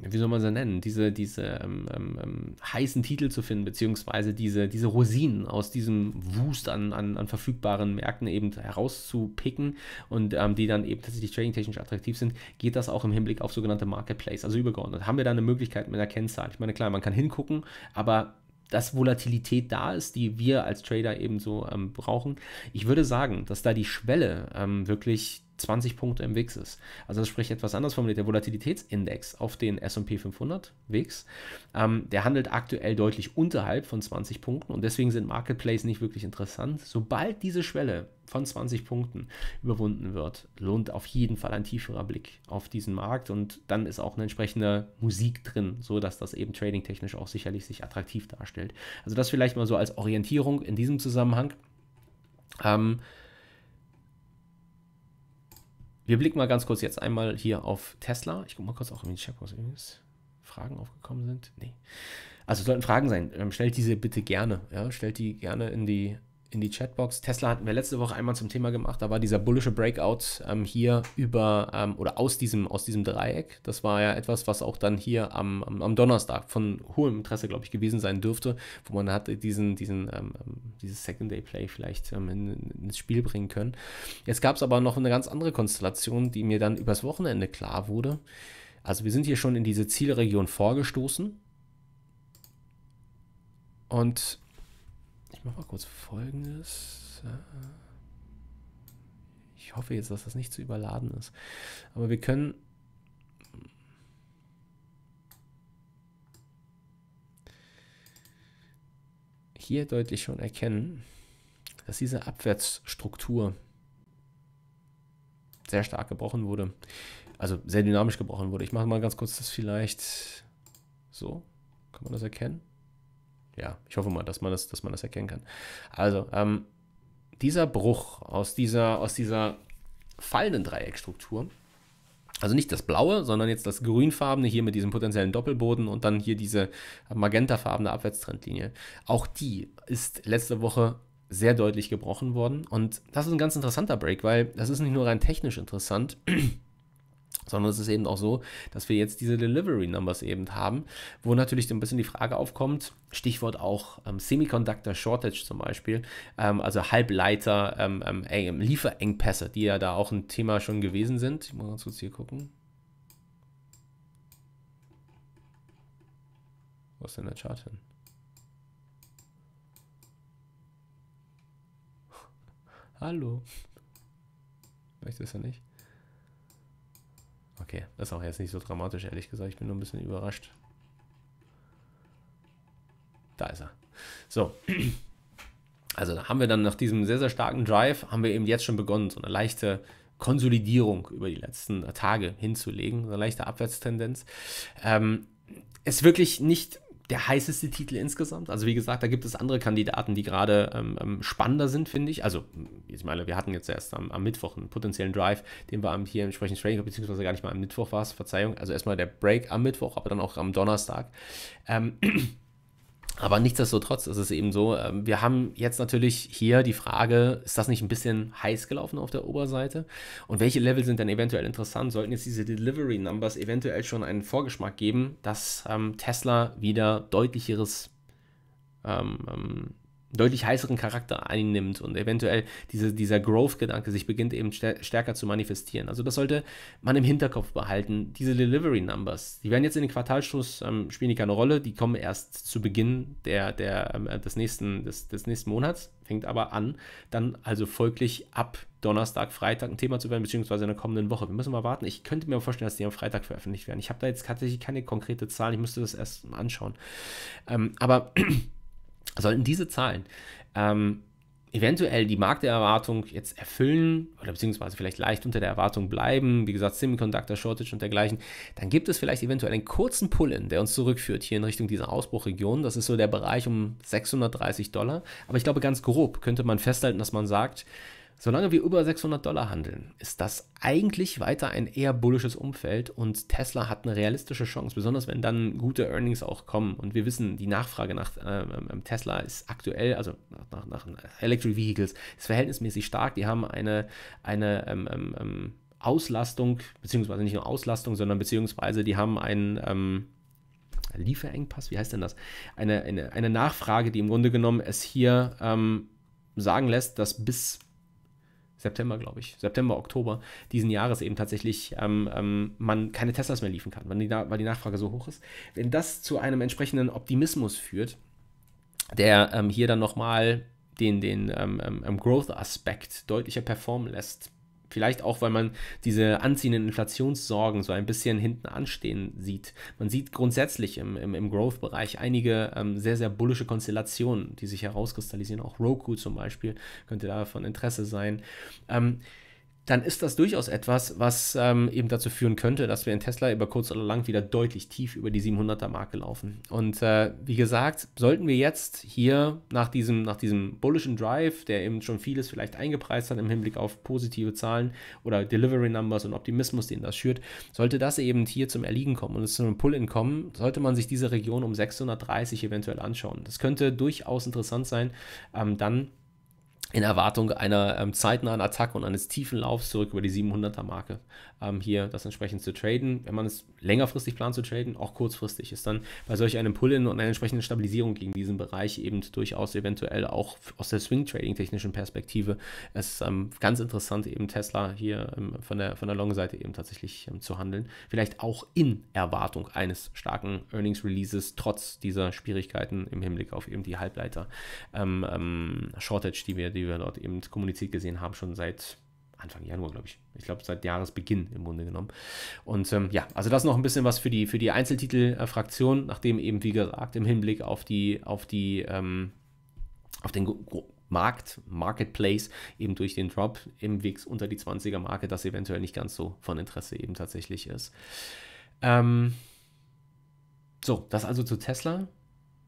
wie soll man sie nennen, diese, diese ähm, ähm, ähm, heißen Titel zu finden, beziehungsweise diese, diese Rosinen aus diesem Wust an, an, an verfügbaren Märkten eben herauszupicken und ähm, die dann eben tatsächlich trading-technisch attraktiv sind, geht das auch im Hinblick auf sogenannte Marketplace, also übergeordnet. Haben wir da eine Möglichkeit mit einer Kennzahl? Ich meine, klar, man kann hingucken, aber dass Volatilität da ist, die wir als Trader eben so ähm, brauchen. Ich würde sagen, dass da die Schwelle ähm, wirklich 20 Punkte im WIX ist. Also das spricht etwas anders formuliert. Der Volatilitätsindex auf den S&P 500 WIX, ähm, der handelt aktuell deutlich unterhalb von 20 Punkten und deswegen sind Marketplace nicht wirklich interessant. Sobald diese Schwelle von 20 Punkten überwunden wird, lohnt auf jeden Fall ein tieferer Blick auf diesen Markt und dann ist auch eine entsprechende Musik drin, so dass das eben tradingtechnisch auch sicherlich sich attraktiv darstellt. Also das vielleicht mal so als Orientierung in diesem Zusammenhang. Ähm, wir blicken mal ganz kurz jetzt einmal hier auf Tesla. Ich gucke mal kurz auch in den Chat, was übrigens Fragen aufgekommen sind. Nee. Also sollten Fragen sein. Ähm, stellt diese bitte gerne. Ja? Stellt die gerne in die in die Chatbox. Tesla hatten wir letzte Woche einmal zum Thema gemacht. Da war dieser bullische Breakout ähm, hier über ähm, oder aus diesem, aus diesem Dreieck. Das war ja etwas, was auch dann hier am, am, am Donnerstag von hohem Interesse, glaube ich, gewesen sein dürfte, wo man hatte diesen, diesen, ähm, ähm, dieses Second Day Play vielleicht ähm, in, ins Spiel bringen können. Jetzt gab es aber noch eine ganz andere Konstellation, die mir dann übers Wochenende klar wurde. Also wir sind hier schon in diese Zielregion vorgestoßen. Und mache mal kurz folgendes. Äh, ich hoffe jetzt, dass das nicht zu überladen ist. Aber wir können. hier deutlich schon erkennen, dass diese Abwärtsstruktur sehr stark gebrochen wurde. Also sehr dynamisch gebrochen wurde. Ich mache mal ganz kurz das vielleicht so. Kann man das erkennen? ja, ich hoffe mal, dass man das, dass man das erkennen kann. Also, ähm, dieser Bruch aus dieser, aus dieser fallenden Dreieckstruktur, also nicht das blaue, sondern jetzt das grünfarbene hier mit diesem potenziellen Doppelboden und dann hier diese magentafarbene Abwärtstrendlinie. Auch die ist letzte Woche sehr deutlich gebrochen worden und das ist ein ganz interessanter Break, weil das ist nicht nur rein technisch interessant, sondern es ist eben auch so, dass wir jetzt diese Delivery Numbers eben haben, wo natürlich ein bisschen die Frage aufkommt, Stichwort auch ähm, Semiconductor Shortage zum Beispiel, ähm, also Halbleiter, ähm, ähm, ähm, Lieferengpässe, die ja da auch ein Thema schon gewesen sind. Ich muss ganz kurz hier gucken. Wo ist denn der Chart hin? Hallo. Möchtest du nicht? Okay, das ist auch jetzt nicht so dramatisch, ehrlich gesagt. Ich bin nur ein bisschen überrascht. Da ist er. So. Also da haben wir dann nach diesem sehr, sehr starken Drive, haben wir eben jetzt schon begonnen, so eine leichte Konsolidierung über die letzten Tage hinzulegen, so eine leichte Abwärtstendenz. Ähm, ist wirklich nicht der heißeste Titel insgesamt. Also wie gesagt, da gibt es andere Kandidaten, die gerade ähm, ähm, spannender sind, finde ich. Also ich meine, wir hatten jetzt erst am, am Mittwoch einen potenziellen Drive, den wir hier entsprechend Trading, beziehungsweise gar nicht mal am Mittwoch war es, Verzeihung. Also erstmal der Break am Mittwoch, aber dann auch am Donnerstag. Ähm, Aber nichtsdestotrotz ist es eben so, ähm, wir haben jetzt natürlich hier die Frage, ist das nicht ein bisschen heiß gelaufen auf der Oberseite? Und welche Level sind denn eventuell interessant? Sollten jetzt diese Delivery Numbers eventuell schon einen Vorgeschmack geben, dass ähm, Tesla wieder deutlicheres ähm, ähm deutlich heißeren Charakter einnimmt und eventuell diese, dieser Growth-Gedanke sich beginnt eben stärker zu manifestieren. Also das sollte man im Hinterkopf behalten. Diese Delivery Numbers, die werden jetzt in den Quartalschluss, ähm, spielen die keine Rolle, die kommen erst zu Beginn der, der, ähm, äh, des, nächsten, des, des nächsten Monats, fängt aber an, dann also folglich ab Donnerstag, Freitag ein Thema zu werden, beziehungsweise in der kommenden Woche. Wir müssen mal warten. Ich könnte mir vorstellen, dass die am Freitag veröffentlicht werden. Ich habe da jetzt tatsächlich keine konkrete Zahl, ich müsste das erst mal anschauen. Ähm, aber sollten diese Zahlen ähm, eventuell die Markterwartung jetzt erfüllen oder beziehungsweise vielleicht leicht unter der Erwartung bleiben, wie gesagt, Semiconductor Shortage und dergleichen, dann gibt es vielleicht eventuell einen kurzen Pullen, der uns zurückführt hier in Richtung dieser Ausbruchregion. Das ist so der Bereich um 630 Dollar. Aber ich glaube, ganz grob könnte man festhalten, dass man sagt, Solange wir über 600 Dollar handeln, ist das eigentlich weiter ein eher bullisches Umfeld und Tesla hat eine realistische Chance, besonders wenn dann gute Earnings auch kommen. Und wir wissen, die Nachfrage nach ähm, ähm Tesla ist aktuell, also nach, nach, nach, Electric Vehicles, ist verhältnismäßig stark. Die haben eine, eine ähm, ähm, ähm Auslastung, beziehungsweise nicht nur Auslastung, sondern beziehungsweise die haben einen. Ähm, Lieferengpass, wie heißt denn das? Eine, eine, eine Nachfrage, die im Grunde genommen es hier sagen lässt, dass bis September, glaube ich, September, Oktober diesen Jahres eben tatsächlich ähm, ähm, man keine Teslas mehr liefern kann, weil die, weil die Nachfrage so hoch ist. Wenn das zu einem entsprechenden Optimismus führt, der ähm, hier dann nochmal den, den ähm, ähm, ähm, Growth-Aspekt deutlicher performen lässt, Vielleicht auch, weil man diese anziehenden Inflationssorgen so ein bisschen hinten anstehen sieht. Man sieht grundsätzlich im, im, im Growth-Bereich einige ähm, sehr, sehr bullische Konstellationen, die sich herauskristallisieren. Auch Roku zum Beispiel könnte da von Interesse sein. Ähm, dann ist das durchaus etwas, was ähm, eben dazu führen könnte, dass wir in Tesla über kurz oder lang wieder deutlich tief über die 700er Marke laufen. Und äh, wie gesagt, sollten wir jetzt hier nach diesem, nach diesem bullischen Drive, der eben schon vieles vielleicht eingepreist hat im Hinblick auf positive Zahlen oder Delivery Numbers und Optimismus, den das schürt, sollte das eben hier zum Erliegen kommen und es zu einem Pull-in kommen, sollte man sich diese Region um 630 eventuell anschauen. Das könnte durchaus interessant sein, ähm, dann in Erwartung einer ähm, zeitnahen Attacke und eines tiefen Laufs zurück über die 700er Marke ähm, hier das entsprechend zu traden. Wenn man es längerfristig plant zu traden, auch kurzfristig ist dann bei solch einem Pull-in und einer entsprechenden Stabilisierung gegen diesen Bereich eben durchaus eventuell auch aus der Swing-Trading-technischen Perspektive es ähm, ganz interessant eben Tesla hier ähm, von der, von der Long-Seite eben tatsächlich ähm, zu handeln. Vielleicht auch in Erwartung eines starken Earnings-Releases trotz dieser Schwierigkeiten im Hinblick auf eben die Halbleiter-Shortage, ähm, die wir die wir dort eben kommuniziert gesehen haben, schon seit Anfang Januar, glaube ich. Ich glaube, seit Jahresbeginn im Grunde genommen. Und ähm, ja, also das noch ein bisschen was für die, für die einzeltitel nachdem eben, wie gesagt, im Hinblick auf die, auf die, ähm, auf den Markt, Marketplace, eben durch den Drop im Weg unter die 20er-Marke, das eventuell nicht ganz so von Interesse eben tatsächlich ist. Ähm, so, das also zu Tesla.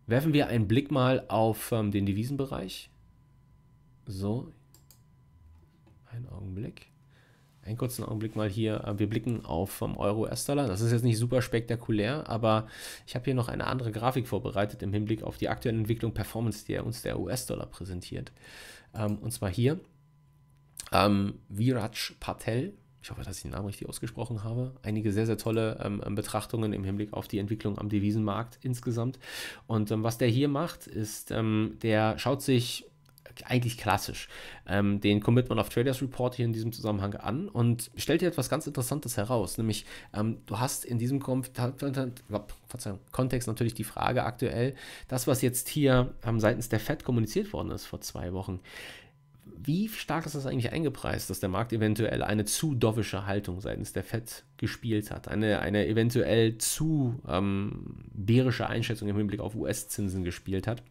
Werfen wir einen Blick mal auf ähm, den Devisenbereich so, einen Augenblick. Einen kurzen Augenblick mal hier. Äh, wir blicken auf vom Euro-US-Dollar. Das ist jetzt nicht super spektakulär, aber ich habe hier noch eine andere Grafik vorbereitet im Hinblick auf die aktuelle Entwicklung Performance, die uns der US-Dollar präsentiert. Ähm, und zwar hier ähm, Viraj Patel, ich hoffe, dass ich den Namen richtig ausgesprochen habe, einige sehr, sehr tolle ähm, Betrachtungen im Hinblick auf die Entwicklung am Devisenmarkt insgesamt. Und ähm, was der hier macht, ist, ähm, der schaut sich eigentlich klassisch. Ähm, den Commitment of Traders Report hier in diesem Zusammenhang an und stellt dir etwas ganz Interessantes heraus, nämlich ähm, du hast in diesem Kom Kontext natürlich die Frage aktuell, das, was jetzt hier ähm, seitens der Fed kommuniziert worden ist vor zwei Wochen, wie stark ist das eigentlich eingepreist, dass der Markt eventuell eine zu dovische Haltung seitens der Fed gespielt hat, eine, eine eventuell zu ähm, bärische Einschätzung im Hinblick auf US-Zinsen gespielt hat?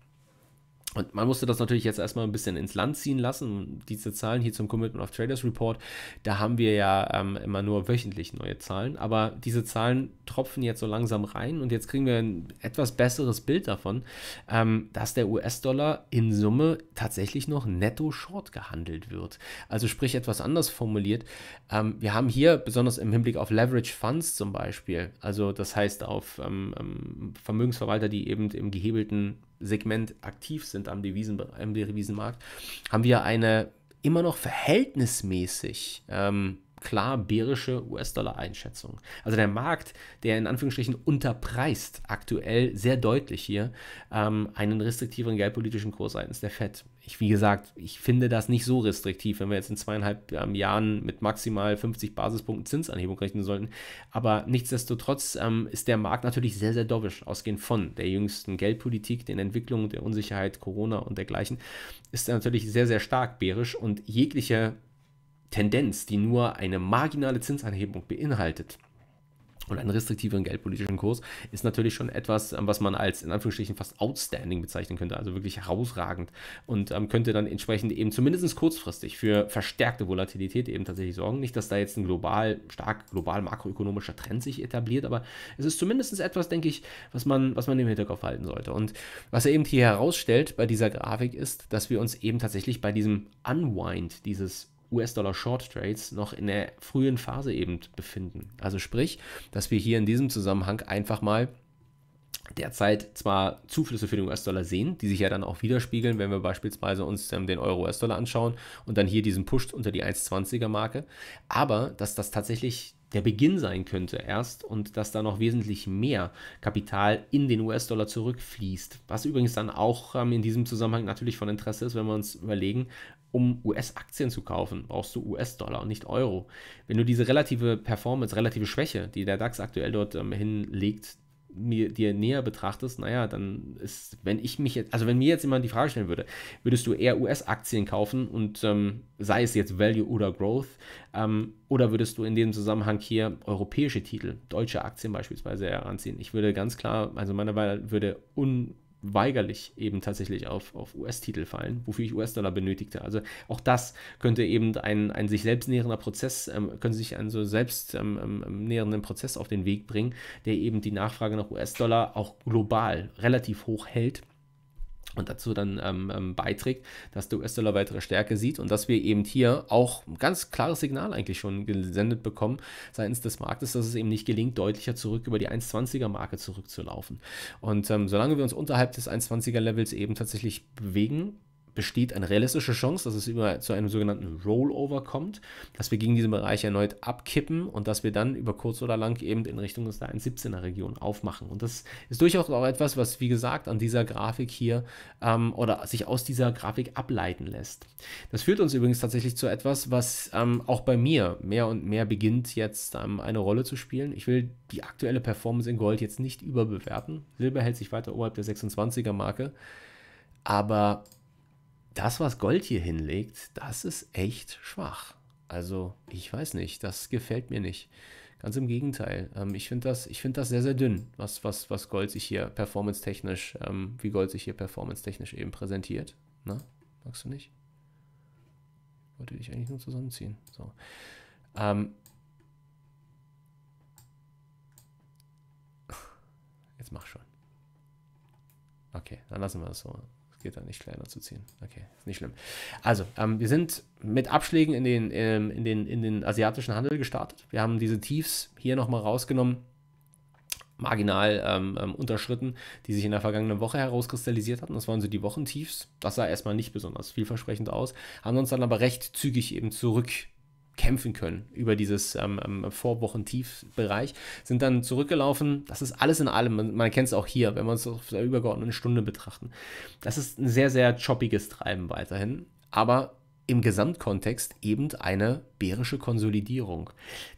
Und man musste das natürlich jetzt erstmal ein bisschen ins Land ziehen lassen. Diese Zahlen hier zum Commitment of Traders Report, da haben wir ja ähm, immer nur wöchentlich neue Zahlen. Aber diese Zahlen tropfen jetzt so langsam rein und jetzt kriegen wir ein etwas besseres Bild davon, ähm, dass der US-Dollar in Summe tatsächlich noch netto short gehandelt wird. Also sprich etwas anders formuliert. Ähm, wir haben hier besonders im Hinblick auf Leverage Funds zum Beispiel, also das heißt auf ähm, ähm, Vermögensverwalter, die eben im gehebelten Segment aktiv sind am, Devisen, am Devisenmarkt, haben wir eine immer noch verhältnismäßig ähm, klar bärische US-Dollar-Einschätzung. Also der Markt, der in Anführungsstrichen unterpreist aktuell sehr deutlich hier ähm, einen restriktiveren geldpolitischen Kurs seitens der FED. Ich, wie gesagt, ich finde das nicht so restriktiv, wenn wir jetzt in zweieinhalb ähm, Jahren mit maximal 50 Basispunkten Zinsanhebung rechnen sollten. Aber nichtsdestotrotz ähm, ist der Markt natürlich sehr, sehr dovisch, ausgehend von der jüngsten Geldpolitik, den Entwicklungen, der Unsicherheit, Corona und dergleichen, ist er natürlich sehr, sehr stark bärisch und jegliche Tendenz, die nur eine marginale Zinsanhebung beinhaltet, und einen restriktiveren geldpolitischen Kurs ist natürlich schon etwas, ähm, was man als in Anführungsstrichen fast outstanding bezeichnen könnte, also wirklich herausragend und ähm, könnte dann entsprechend eben zumindest kurzfristig für verstärkte Volatilität eben tatsächlich sorgen. Nicht, dass da jetzt ein global, stark global makroökonomischer Trend sich etabliert, aber es ist zumindest etwas, denke ich, was man, was man im Hinterkopf halten sollte. Und was er eben hier herausstellt bei dieser Grafik ist, dass wir uns eben tatsächlich bei diesem Unwind dieses US-Dollar-Short-Trades noch in der frühen Phase eben befinden. Also sprich, dass wir hier in diesem Zusammenhang einfach mal derzeit zwar Zuflüsse für den US-Dollar sehen, die sich ja dann auch widerspiegeln, wenn wir beispielsweise uns ähm, den Euro-US-Dollar anschauen und dann hier diesen Push unter die 1,20er-Marke, aber dass das tatsächlich der Beginn sein könnte erst und dass da noch wesentlich mehr Kapital in den US-Dollar zurückfließt. Was übrigens dann auch ähm, in diesem Zusammenhang natürlich von Interesse ist, wenn wir uns überlegen, um US-Aktien zu kaufen, brauchst du US-Dollar und nicht Euro. Wenn du diese relative Performance, relative Schwäche, die der DAX aktuell dort ähm, hinlegt, mir, dir näher betrachtest, naja, dann ist, wenn ich mich jetzt, also wenn mir jetzt jemand die Frage stellen würde, würdest du eher US-Aktien kaufen und ähm, sei es jetzt Value oder Growth, ähm, oder würdest du in dem Zusammenhang hier europäische Titel, deutsche Aktien beispielsweise heranziehen? Ich würde ganz klar, also meiner Meinung nach würde un weigerlich eben tatsächlich auf, auf US-Titel fallen, wofür ich US-Dollar benötigte. Also auch das könnte eben ein, ein sich selbst nähernder Prozess, ähm, können sich einen so selbst ähm, ähm, ähm nähernden Prozess auf den Weg bringen, der eben die Nachfrage nach US-Dollar auch global relativ hoch hält und dazu dann ähm, ähm, beiträgt, dass der US-Dollar weitere Stärke sieht und dass wir eben hier auch ein ganz klares Signal eigentlich schon gesendet bekommen seitens des Marktes, dass es eben nicht gelingt, deutlicher zurück über die 1,20er-Marke zurückzulaufen. Und ähm, solange wir uns unterhalb des 1,20er-Levels eben tatsächlich bewegen, besteht eine realistische Chance, dass es immer zu einem sogenannten Rollover kommt, dass wir gegen diesen Bereich erneut abkippen und dass wir dann über kurz oder lang eben in Richtung des 17 er Region aufmachen. Und das ist durchaus auch etwas, was wie gesagt an dieser Grafik hier ähm, oder sich aus dieser Grafik ableiten lässt. Das führt uns übrigens tatsächlich zu etwas, was ähm, auch bei mir mehr und mehr beginnt jetzt ähm, eine Rolle zu spielen. Ich will die aktuelle Performance in Gold jetzt nicht überbewerten. Silber hält sich weiter oberhalb der 26er Marke. Aber das, was Gold hier hinlegt, das ist echt schwach. Also, ich weiß nicht, das gefällt mir nicht. Ganz im Gegenteil. Ähm, ich finde das, find das sehr, sehr dünn, was, was, was Gold sich hier performance-technisch, ähm, wie Gold sich hier performance-technisch eben präsentiert. Na, ne? magst du nicht? Ich wollte dich eigentlich nur zusammenziehen. So. Ähm, jetzt mach schon. Okay, dann lassen wir das so geht da nicht kleiner zu ziehen. Okay, ist nicht schlimm. Also, ähm, wir sind mit Abschlägen in den, ähm, in, den, in den asiatischen Handel gestartet. Wir haben diese Tiefs hier nochmal rausgenommen, marginal ähm, ähm, unterschritten, die sich in der vergangenen Woche herauskristallisiert hatten. Das waren so die Wochentiefs. Das sah erstmal nicht besonders vielversprechend aus, haben uns dann aber recht zügig eben zurück kämpfen können über dieses ähm, ähm, Vorwochentiefbereich, sind dann zurückgelaufen. Das ist alles in allem, man, man kennt es auch hier, wenn wir es auf der übergeordneten Stunde betrachten. Das ist ein sehr, sehr choppiges Treiben weiterhin, aber im Gesamtkontext eben eine bärische Konsolidierung.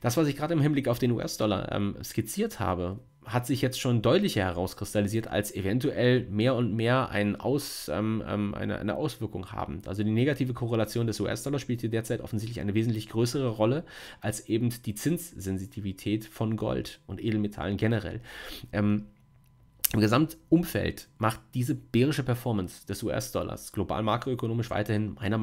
Das, was ich gerade im Hinblick auf den US-Dollar ähm, skizziert habe, hat sich jetzt schon deutlicher herauskristallisiert, als eventuell mehr und mehr ein Aus, ähm, ähm eine, eine, Auswirkung haben. Also die negative Korrelation des US-Dollars spielt hier derzeit offensichtlich eine wesentlich größere Rolle als eben die Zinssensitivität von Gold und Edelmetallen generell. Ähm, im Gesamtumfeld macht diese bärische Performance des US-Dollars global makroökonomisch weiterhin meiner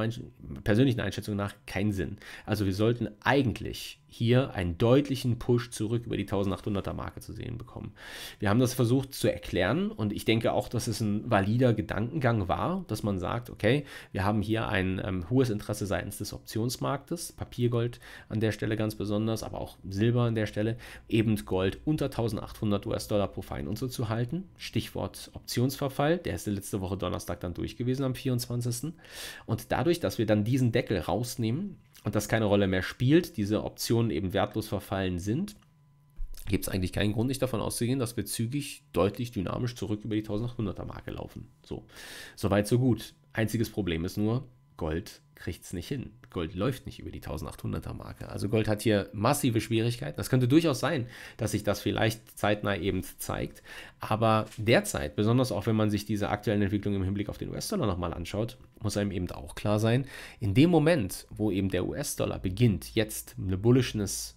persönlichen Einschätzung nach keinen Sinn. Also wir sollten eigentlich hier einen deutlichen Push zurück über die 1800er Marke zu sehen bekommen. Wir haben das versucht zu erklären und ich denke auch, dass es ein valider Gedankengang war, dass man sagt, okay, wir haben hier ein ähm, hohes Interesse seitens des Optionsmarktes, Papiergold an der Stelle ganz besonders, aber auch Silber an der Stelle, eben Gold unter 1800 US-Dollar pro und so zu halten. Stichwort Optionsverfall, der ist letzte Woche Donnerstag dann durch gewesen am 24. Und dadurch, dass wir dann diesen Deckel rausnehmen, und das keine Rolle mehr spielt, diese Optionen eben wertlos verfallen sind, gibt es eigentlich keinen Grund, nicht davon auszugehen, dass wir zügig deutlich dynamisch zurück über die 1800er Marke laufen. So, soweit, so gut. Einziges Problem ist nur, Gold kriegt es nicht hin. Gold läuft nicht über die 1800er Marke. Also Gold hat hier massive Schwierigkeiten. Das könnte durchaus sein, dass sich das vielleicht zeitnah eben zeigt. Aber derzeit, besonders auch wenn man sich diese aktuellen Entwicklungen im Hinblick auf den US-Dollar nochmal anschaut, muss einem eben auch klar sein, in dem Moment, wo eben der US-Dollar beginnt, jetzt eine bullishness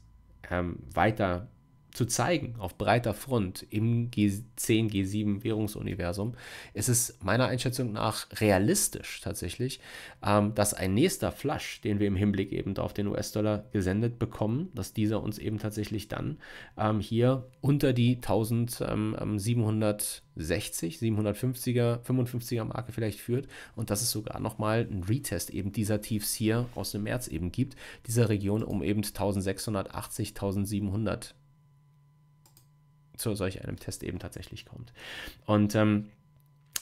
ähm, weiter zu zeigen auf breiter Front im G10, G7 Währungsuniversum, ist es meiner Einschätzung nach realistisch tatsächlich, ähm, dass ein nächster Flush, den wir im Hinblick eben auf den US-Dollar gesendet bekommen, dass dieser uns eben tatsächlich dann ähm, hier unter die 1760, 750er, 55er Marke vielleicht führt und dass es sogar nochmal einen Retest eben dieser Tiefs hier aus dem März eben gibt, dieser Region um eben 1680, 1700 zu solch einem Test eben tatsächlich kommt. Und ähm,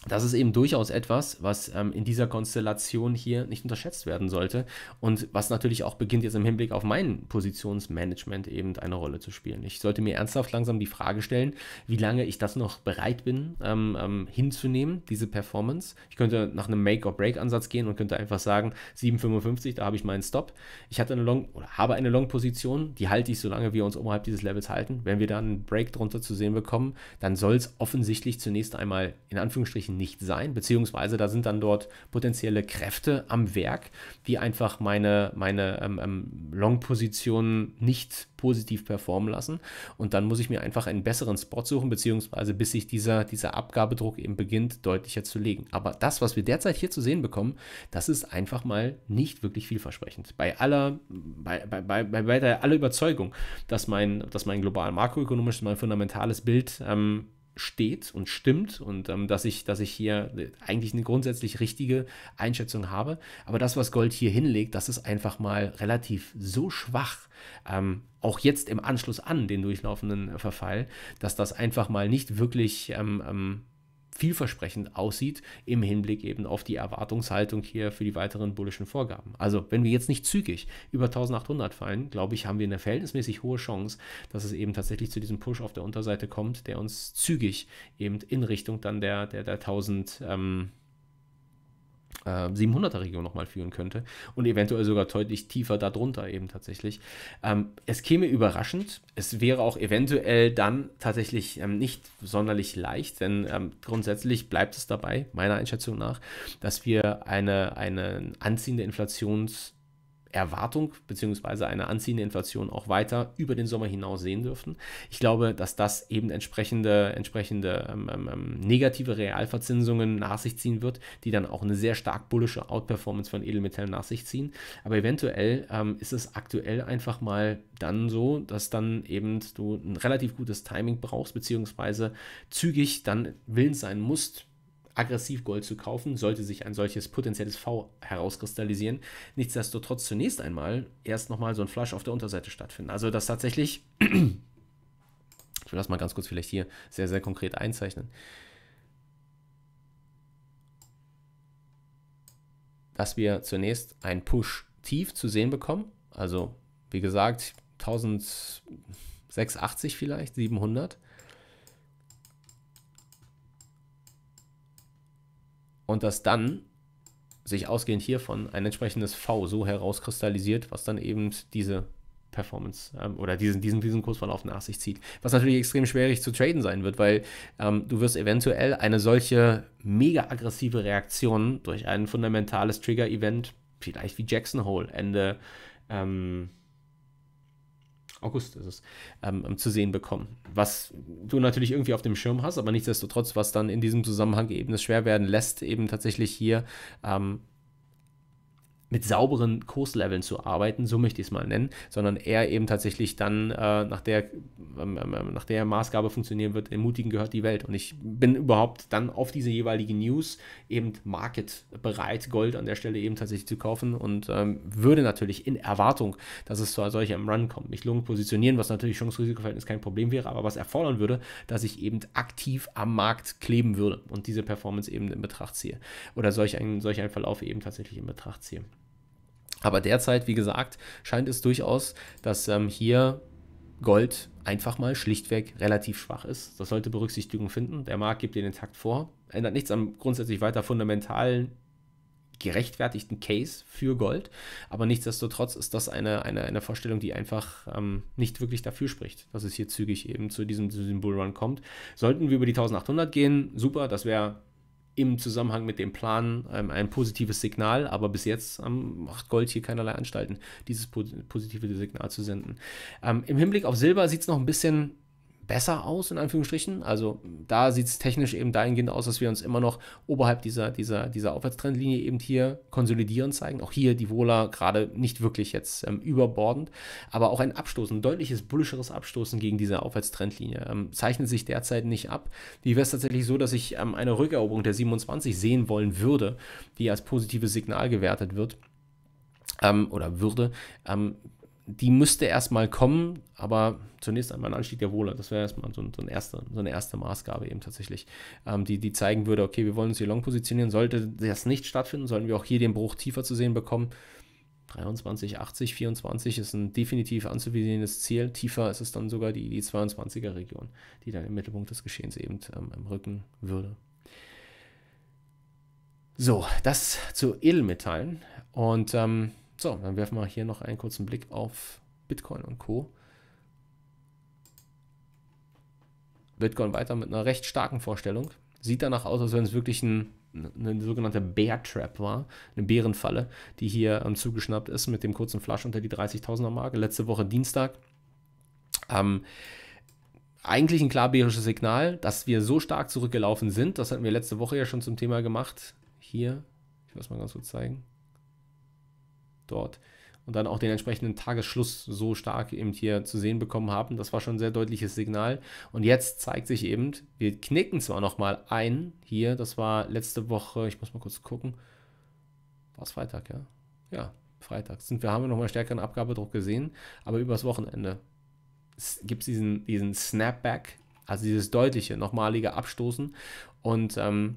das ist eben durchaus etwas, was ähm, in dieser Konstellation hier nicht unterschätzt werden sollte und was natürlich auch beginnt jetzt im Hinblick auf mein Positionsmanagement eben eine Rolle zu spielen. Ich sollte mir ernsthaft langsam die Frage stellen, wie lange ich das noch bereit bin ähm, ähm, hinzunehmen, diese Performance. Ich könnte nach einem Make-or-Break-Ansatz gehen und könnte einfach sagen, 7,55, da habe ich meinen Stop. Ich hatte eine Long oder habe eine Long-Position, die halte ich, solange wir uns oberhalb dieses Levels halten. Wenn wir da einen Break drunter zu sehen bekommen, dann soll es offensichtlich zunächst einmal in Anführungsstrichen Wesentlichen nicht sein, beziehungsweise da sind dann dort potenzielle Kräfte am Werk, die einfach meine, meine ähm, ähm, Long-Positionen nicht positiv performen lassen. Und dann muss ich mir einfach einen besseren Spot suchen, beziehungsweise bis sich dieser, dieser Abgabedruck eben beginnt, deutlicher zu legen. Aber das, was wir derzeit hier zu sehen bekommen, das ist einfach mal nicht wirklich vielversprechend. Bei aller, bei, bei, bei, bei aller Überzeugung, dass mein, dass mein global makroökonomisches, mein fundamentales Bild ähm, steht und stimmt und ähm, dass, ich, dass ich hier eigentlich eine grundsätzlich richtige Einschätzung habe. Aber das, was Gold hier hinlegt, das ist einfach mal relativ so schwach, ähm, auch jetzt im Anschluss an den durchlaufenden Verfall, dass das einfach mal nicht wirklich ähm, ähm vielversprechend aussieht im Hinblick eben auf die Erwartungshaltung hier für die weiteren bullischen Vorgaben. Also wenn wir jetzt nicht zügig über 1800 fallen, glaube ich, haben wir eine verhältnismäßig hohe Chance, dass es eben tatsächlich zu diesem Push auf der Unterseite kommt, der uns zügig eben in Richtung dann der, der, der 1000, ähm, 700er äh, Region nochmal führen könnte und eventuell sogar deutlich tiefer darunter eben tatsächlich. Ähm, es käme überraschend, es wäre auch eventuell dann tatsächlich ähm, nicht sonderlich leicht, denn ähm, grundsätzlich bleibt es dabei, meiner Einschätzung nach, dass wir eine, eine anziehende Inflations- Erwartung bzw. eine anziehende Inflation auch weiter über den Sommer hinaus sehen dürften. Ich glaube, dass das eben entsprechende, entsprechende ähm, ähm, ähm, negative Realverzinsungen nach sich ziehen wird, die dann auch eine sehr stark bullische Outperformance von Edelmetallen nach sich ziehen. Aber eventuell ähm, ist es aktuell einfach mal dann so, dass dann eben du ein relativ gutes Timing brauchst, beziehungsweise zügig dann willens sein musst, aggressiv Gold zu kaufen, sollte sich ein solches potenzielles V herauskristallisieren. Nichtsdestotrotz zunächst einmal erst nochmal so ein Flush auf der Unterseite stattfinden. Also das tatsächlich, ich will das mal ganz kurz vielleicht hier sehr, sehr konkret einzeichnen. Dass wir zunächst einen Push tief zu sehen bekommen. Also wie gesagt, 1086 vielleicht, 700. und dass dann sich ausgehend hiervon ein entsprechendes V so herauskristallisiert, was dann eben diese Performance ähm, oder diesen, diesen, diesen Kursverlauf nach sich zieht. Was natürlich extrem schwierig zu traden sein wird, weil ähm, du wirst eventuell eine solche mega aggressive Reaktion durch ein fundamentales Trigger-Event, vielleicht wie Jackson Hole Ende ähm, August ist es, ähm, ähm, zu sehen bekommen. Was du natürlich irgendwie auf dem Schirm hast, aber nichtsdestotrotz, was dann in diesem Zusammenhang eben es schwer werden lässt, eben tatsächlich hier ähm, mit sauberen Kursleveln zu arbeiten, so möchte ich es mal nennen, sondern eher eben tatsächlich dann äh, nach, der, ähm, ähm, ähm nach der Maßgabe funktionieren wird, ermutigen gehört die Welt. Und ich bin überhaupt dann auf diese jeweilige News eben market bereit, Gold an der Stelle eben tatsächlich zu kaufen und ähm, würde natürlich in Erwartung, dass es zu solchem Run kommt, mich long positionieren, was natürlich Chance-Risiko-Verhältnis kein Problem wäre, aber was erfordern würde, dass ich eben aktiv am Markt kleben würde und diese Performance eben in Betracht ziehe oder solch einen, solch einen Verlauf eben tatsächlich in Betracht ziehe. Aber derzeit, wie gesagt, scheint es durchaus, dass ähm, hier Gold einfach mal schlichtweg relativ schwach ist. Das sollte Berücksichtigung finden. Der Markt gibt den den Takt vor, ändert nichts am grundsätzlich weiter fundamentalen gerechtfertigten Case für Gold. Aber nichtsdestotrotz ist das eine, eine, eine Vorstellung, die einfach ähm, nicht wirklich dafür spricht, dass es hier zügig eben zu diesem, zu diesem Bullrun kommt. Sollten wir über die 1800 gehen, super, das wäre im Zusammenhang mit dem Plan ähm, ein positives Signal, aber bis jetzt ähm, macht Gold hier keinerlei Anstalten, dieses po positive Signal zu senden. Ähm, Im Hinblick auf Silber sieht es noch ein bisschen besser aus, in Anführungsstrichen. Also da sieht es technisch eben dahingehend aus, dass wir uns immer noch oberhalb dieser, dieser, dieser Aufwärtstrendlinie eben hier konsolidieren zeigen. Auch hier die Wohler gerade nicht wirklich jetzt ähm, überbordend, aber auch ein Abstoßen, ein deutliches bullischeres Abstoßen gegen diese Aufwärtstrendlinie ähm, zeichnet sich derzeit nicht ab. Wie wäre es tatsächlich so, dass ich ähm, eine Rückeroberung der 27 sehen wollen würde, die als positives Signal gewertet wird ähm, oder würde? Ähm, die müsste erstmal kommen aber zunächst einmal ein Anstieg der Wohler. Das wäre erstmal so, so, ein erste, so, eine erste Maßgabe eben tatsächlich, ähm, die, die zeigen würde, okay, wir wollen uns hier long positionieren. Sollte das nicht stattfinden, sollten wir auch hier den Bruch tiefer zu sehen bekommen. 23, 80, 24 ist ein definitiv anzuviesendes Ziel. Tiefer ist es dann sogar die, die 22er Region, die dann im Mittelpunkt des Geschehens eben ähm, Rücken würde. So, das zu Edelmetallen. Und ähm, so, dann werfen wir hier noch einen kurzen Blick auf Bitcoin und Co. Bitcoin weiter mit einer recht starken Vorstellung. Sieht danach aus, als wenn es wirklich ein, eine sogenannte Bear Trap war, eine Bärenfalle, die hier ähm, zugeschnappt ist mit dem kurzen Flasch unter die 30.000er Marke. Letzte Woche Dienstag. Ähm, eigentlich ein klar bärisches Signal, dass wir so stark zurückgelaufen sind. Das hatten wir letzte Woche ja schon zum Thema gemacht. Hier, ich muss mal ganz kurz zeigen. Dort und dann auch den entsprechenden Tagesschluss so stark eben hier zu sehen bekommen haben. Das war schon ein sehr deutliches Signal. Und jetzt zeigt sich eben, wir knicken zwar nochmal ein hier, das war letzte Woche, ich muss mal kurz gucken, war es Freitag, ja? Ja, Freitag. Sind wir haben wir nochmal stärkeren Abgabedruck gesehen, aber übers Wochenende gibt es diesen, diesen Snapback, also dieses deutliche, nochmalige Abstoßen. Und ähm,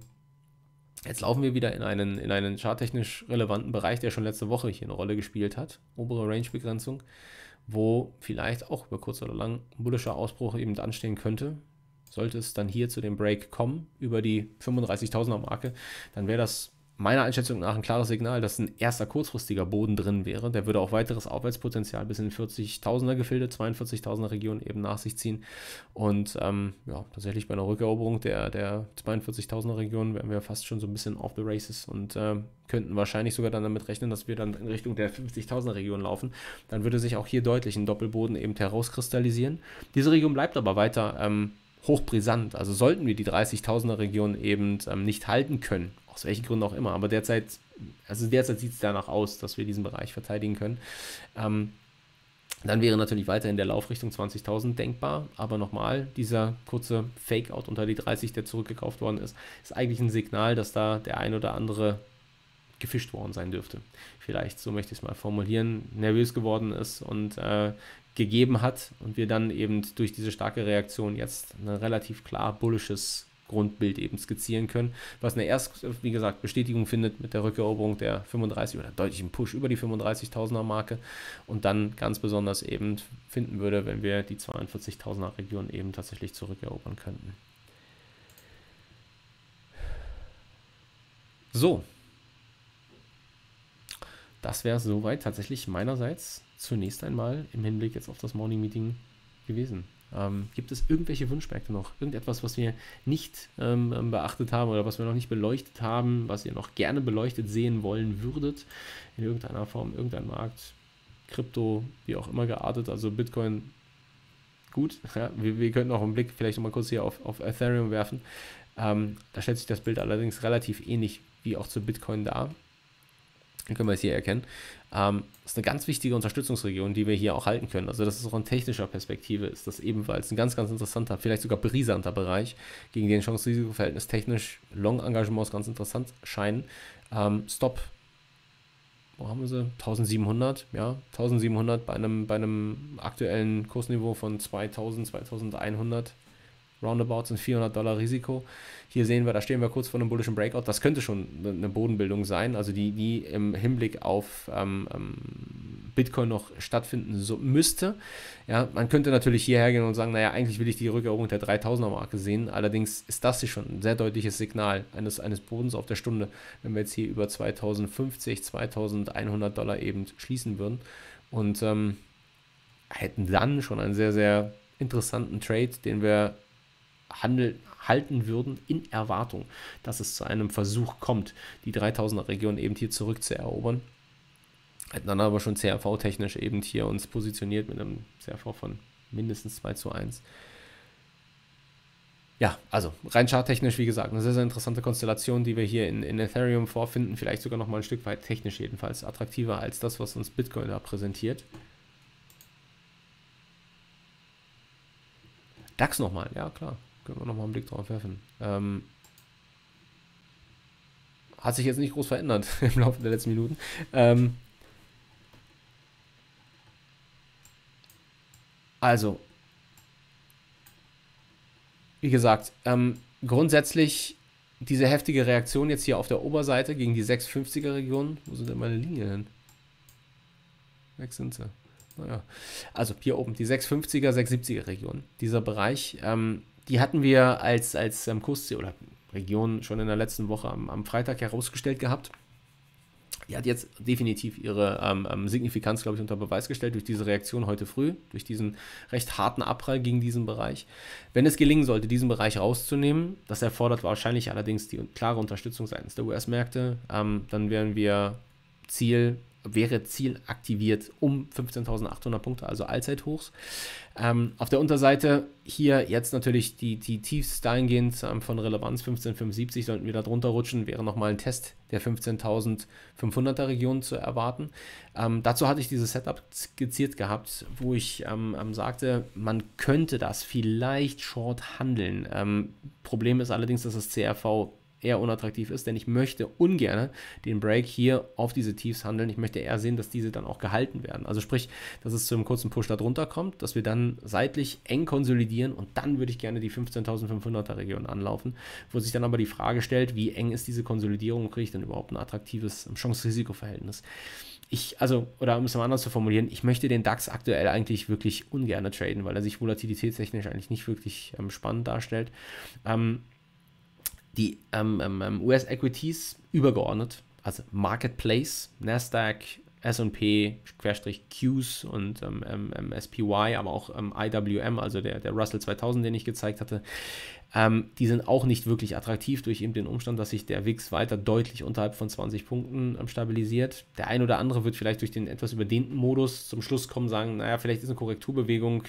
Jetzt laufen wir wieder in einen, in einen charttechnisch relevanten Bereich, der schon letzte Woche hier eine Rolle gespielt hat, obere Range-Begrenzung, wo vielleicht auch über kurz oder lang ein bullischer Ausbruch eben anstehen könnte. Sollte es dann hier zu dem Break kommen, über die 35.000er Marke, dann wäre das meiner Einschätzung nach ein klares Signal, dass ein erster kurzfristiger Boden drin wäre. Der würde auch weiteres Aufwärtspotenzial bis in 40.000er Gefilde, 42.000er Regionen eben nach sich ziehen. Und ähm, ja, tatsächlich bei einer Rückeroberung der, der 42.000er Region wären wir fast schon so ein bisschen off the races und äh, könnten wahrscheinlich sogar dann damit rechnen, dass wir dann in Richtung der 50.000er Region laufen. Dann würde sich auch hier deutlich ein Doppelboden eben herauskristallisieren. Diese Region bleibt aber weiter ähm, hochbrisant. Also sollten wir die 30.000er Region eben ähm, nicht halten können, aus welchen Gründen auch immer. Aber derzeit, also derzeit sieht es danach aus, dass wir diesen Bereich verteidigen können. Ähm, dann wäre natürlich weiterhin der Laufrichtung 20.000 denkbar. Aber nochmal, dieser kurze Fakeout unter die 30, der zurückgekauft worden ist, ist eigentlich ein Signal, dass da der ein oder andere gefischt worden sein dürfte. Vielleicht, so möchte ich es mal formulieren, nervös geworden ist und äh, gegeben hat und wir dann eben durch diese starke Reaktion jetzt ein relativ klar bullisches Grundbild eben skizzieren können, was eine erst, wie gesagt, Bestätigung findet mit der Rückeroberung der 35 oder deutlichen Push über die 35.000er Marke und dann ganz besonders eben finden würde, wenn wir die 42.000er Region eben tatsächlich zurückerobern könnten. So, das wäre soweit tatsächlich meinerseits zunächst einmal im Hinblick jetzt auf das Morning Meeting gewesen. Ähm, gibt es irgendwelche Wunschmärkte noch? Irgendetwas, was wir nicht ähm, beachtet haben oder was wir noch nicht beleuchtet haben, was ihr noch gerne beleuchtet sehen wollen würdet? In irgendeiner Form, irgendein Markt, Krypto, wie auch immer geartet. Also Bitcoin, gut. Ja, wir, wir könnten auch einen Blick vielleicht nochmal kurz hier auf, auf Ethereum werfen. Ähm, da stellt sich das Bild allerdings relativ ähnlich wie auch zu Bitcoin dar. Dann können wir es hier erkennen. Ähm, ist eine ganz wichtige Unterstützungsregion, die wir hier auch halten können. Also das ist auch in technischer Perspektive, ist das ebenfalls ein ganz, ganz interessanter, vielleicht sogar brisanter Bereich, gegen den Chance-Risiko-Verhältnis technisch Long-Engagements ganz interessant scheinen. Ähm, Stop, wo haben wir sie? 1700, ja, 1700 bei einem, bei einem aktuellen Kursniveau von 2000, 2100 roundabout sind 400 Dollar Risiko. Hier sehen wir, da stehen wir kurz vor einem bullischen Breakout. Das könnte schon eine Bodenbildung sein, also die, die im Hinblick auf ähm, ähm Bitcoin noch stattfinden so, müsste. Ja, man könnte natürlich hierher gehen und sagen, naja, eigentlich will ich die Rückeroberung der 3000er-Marke sehen. Allerdings ist das hier schon ein sehr deutliches Signal eines, eines Bodens auf der Stunde, wenn wir jetzt hier über 2050, 2100 Dollar eben schließen würden. Und ähm, hätten dann schon einen sehr, sehr interessanten Trade, den wir handel, halten würden, in Erwartung, dass es zu einem Versuch kommt, die 3000er Region eben hier zurückzuerobern. Hätten dann aber schon CRV-technisch eben hier uns positioniert mit einem CRV von mindestens 2 zu 1. Ja, also rein charttechnisch, wie gesagt, eine sehr, sehr interessante Konstellation, die wir hier in, in Ethereum vorfinden. Vielleicht sogar nochmal ein Stück weit technisch jedenfalls attraktiver als das, was uns Bitcoin da präsentiert. DAX nochmal, ja klar. Können wir nochmal einen Blick drauf werfen. Ähm, hat sich jetzt nicht groß verändert im Laufe der letzten Minuten. Ähm, also, wie gesagt, ähm, grundsätzlich diese heftige Reaktion jetzt hier auf der Oberseite gegen die 650er Region. Wo sind denn meine Linien hin? Weg sind sie. Naja. Also hier oben, die 650er, 670er Region. Dieser Bereich, ähm, die hatten wir als, als ähm, Kursziel oder Region schon in der letzten Woche am, am Freitag herausgestellt gehabt. Die hat jetzt definitiv ihre ähm, ähm, Signifikanz, glaube ich, unter Beweis gestellt durch diese Reaktion heute früh, durch diesen recht harten Abprall gegen diesen Bereich. Wenn es gelingen sollte, diesen Bereich rauszunehmen, das erfordert wahrscheinlich allerdings die klare Unterstützung seitens der US-Märkte, ähm, dann wären wir Ziel wäre Ziel aktiviert um 15.800 Punkte, also Allzeithochs. Ähm, auf der Unterseite hier jetzt natürlich die, die Tiefs dahingehend ähm, von Relevanz 1575, sollten wir da drunter rutschen, wäre nochmal ein Test der 15.500er Region zu erwarten. Ähm, dazu hatte ich dieses Setup skizziert gehabt, wo ich ähm, ähm, sagte, man könnte das vielleicht short handeln. Ähm, Problem ist allerdings, dass das CRV eher unattraktiv ist, denn ich möchte ungern den Break hier auf diese Tiefs handeln. Ich möchte eher sehen, dass diese dann auch gehalten werden. Also sprich, dass es zu einem kurzen Push da drunter kommt, dass wir dann seitlich eng konsolidieren und dann würde ich gerne die 15.500er Region anlaufen, wo sich dann aber die Frage stellt, wie eng ist diese Konsolidierung, und kriege ich dann überhaupt ein attraktives Chance-Risiko-Verhältnis ich, also, oder um es mal anders zu formulieren, ich möchte den DAX aktuell eigentlich wirklich ungern traden, weil er sich volatilitätstechnisch eigentlich nicht wirklich ähm, spannend darstellt. Ähm, die ähm, ähm, ähm US-Equities übergeordnet, also Marketplace, Nasdaq, S&P, Qs und ähm, ähm SPY, aber auch IWM, also der, der Russell 2000, den ich gezeigt hatte, ähm, die sind auch nicht wirklich attraktiv durch eben den Umstand, dass sich der WIX weiter deutlich unterhalb von 20 Punkten ähm, stabilisiert. Der ein oder andere wird vielleicht durch den etwas überdehnten Modus zum Schluss kommen, sagen, naja, vielleicht ist eine Korrekturbewegung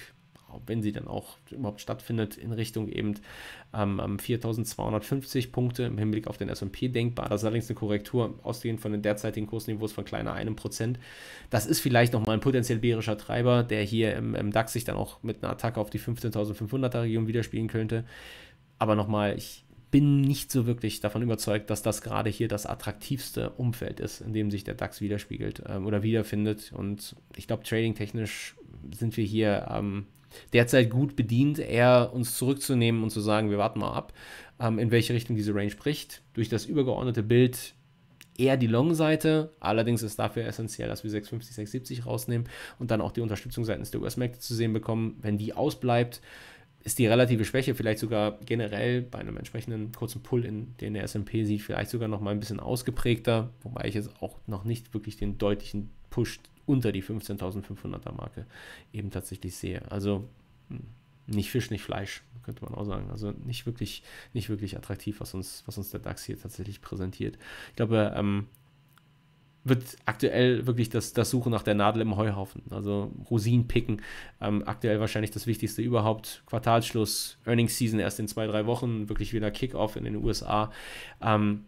Genau, wenn sie dann auch überhaupt stattfindet, in Richtung eben ähm, 4250 ähm, Punkte im Hinblick auf den SP denkbar. Das ist allerdings eine Korrektur ausgehend von den derzeitigen Kursniveaus von kleiner einem Prozent. Das ist vielleicht nochmal ein potenziell bärischer Treiber, der hier im, im DAX sich dann auch mit einer Attacke auf die 15.500er Region widerspiegeln könnte. Aber nochmal, ich bin nicht so wirklich davon überzeugt, dass das gerade hier das attraktivste Umfeld ist, in dem sich der DAX widerspiegelt ähm, oder wiederfindet. Und ich glaube, trading-technisch sind wir hier ähm, derzeit gut bedient, eher uns zurückzunehmen und zu sagen, wir warten mal ab, ähm, in welche Richtung diese Range bricht. Durch das übergeordnete Bild eher die Long-Seite. Allerdings ist dafür essentiell, dass wir 650, 670 rausnehmen und dann auch die Unterstützung seitens der US-Märkte zu sehen bekommen. Wenn die ausbleibt, ist die relative Schwäche vielleicht sogar generell bei einem entsprechenden kurzen Pull, in den der S&P sieht, vielleicht sogar noch mal ein bisschen ausgeprägter, wobei ich jetzt auch noch nicht wirklich den deutlichen Push unter die 15.500er Marke eben tatsächlich sehe. Also hm, nicht Fisch, nicht Fleisch, könnte man auch sagen. Also nicht wirklich, nicht wirklich attraktiv, was uns, was uns der DAX hier tatsächlich präsentiert. Ich glaube, ähm, wird aktuell wirklich das, das Suchen nach der Nadel im Heuhaufen. Also Rosinen picken. Ähm, aktuell wahrscheinlich das Wichtigste überhaupt. Quartalsschluss, Earnings Season erst in zwei, drei Wochen, wirklich wieder Kickoff in den USA. Ähm,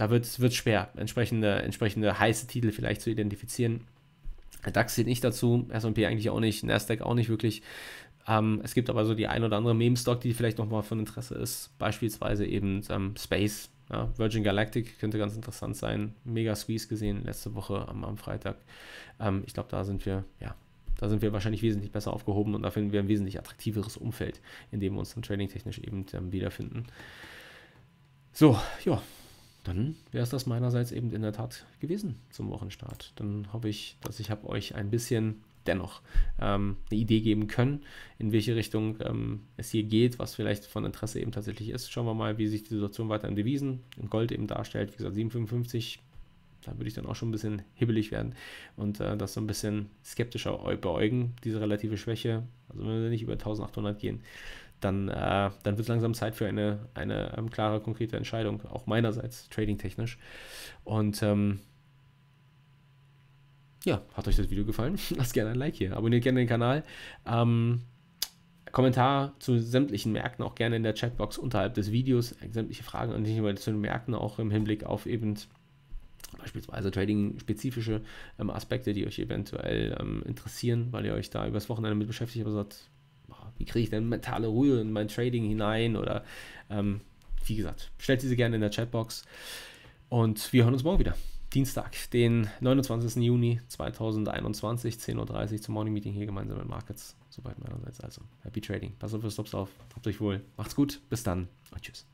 da wird es schwer, entsprechende, entsprechende heiße Titel vielleicht zu identifizieren. DAX zählt nicht dazu, SP eigentlich auch nicht, NASDAQ auch nicht wirklich. Ähm, es gibt aber so die ein oder andere Meme-Stock, die vielleicht nochmal von Interesse ist. Beispielsweise eben ähm, Space, ja, Virgin Galactic könnte ganz interessant sein. Mega Squeeze gesehen letzte Woche am, am Freitag. Ähm, ich glaube, da sind wir, ja, da sind wir wahrscheinlich wesentlich besser aufgehoben und da finden wir ein wesentlich attraktiveres Umfeld, in dem wir uns dann trading-technisch eben ähm, wiederfinden. So, ja, dann wäre es das meinerseits eben in der Tat gewesen zum Wochenstart. Dann hoffe ich, dass ich habe euch ein bisschen dennoch ähm, eine Idee geben können, in welche Richtung ähm, es hier geht, was vielleicht von Interesse eben tatsächlich ist. Schauen wir mal, wie sich die Situation weiter in Devisen, im Gold eben darstellt. Wie gesagt, 7,55, da würde ich dann auch schon ein bisschen hibbelig werden und äh, das so ein bisschen skeptischer beäugen, diese relative Schwäche. Also wenn wir nicht über 1800 gehen, dann, äh, dann wird es langsam Zeit für eine, eine ähm, klare, konkrete Entscheidung, auch meinerseits, trading-technisch. Und ähm, ja, hat euch das Video gefallen? Lasst gerne ein Like hier, abonniert gerne den Kanal. Ähm, Kommentar zu sämtlichen Märkten auch gerne in der Chatbox unterhalb des Videos, äh, sämtliche Fragen und nicht nur zu den Märkten, auch im Hinblick auf eben beispielsweise Trading-spezifische ähm, Aspekte, die euch eventuell ähm, interessieren, weil ihr euch da übers Wochenende mit beschäftigt habt, wie kriege ich denn mentale Ruhe in mein Trading hinein oder ähm, wie gesagt, stellt diese gerne in der Chatbox und wir hören uns morgen wieder. Dienstag, den 29. Juni 2021, 10.30 Uhr zum Morning Meeting hier gemeinsam mit Markets. Soweit meinerseits also. Happy Trading. Pass auf eure Stops auf. Habt euch wohl. Macht's gut. Bis dann. Und tschüss.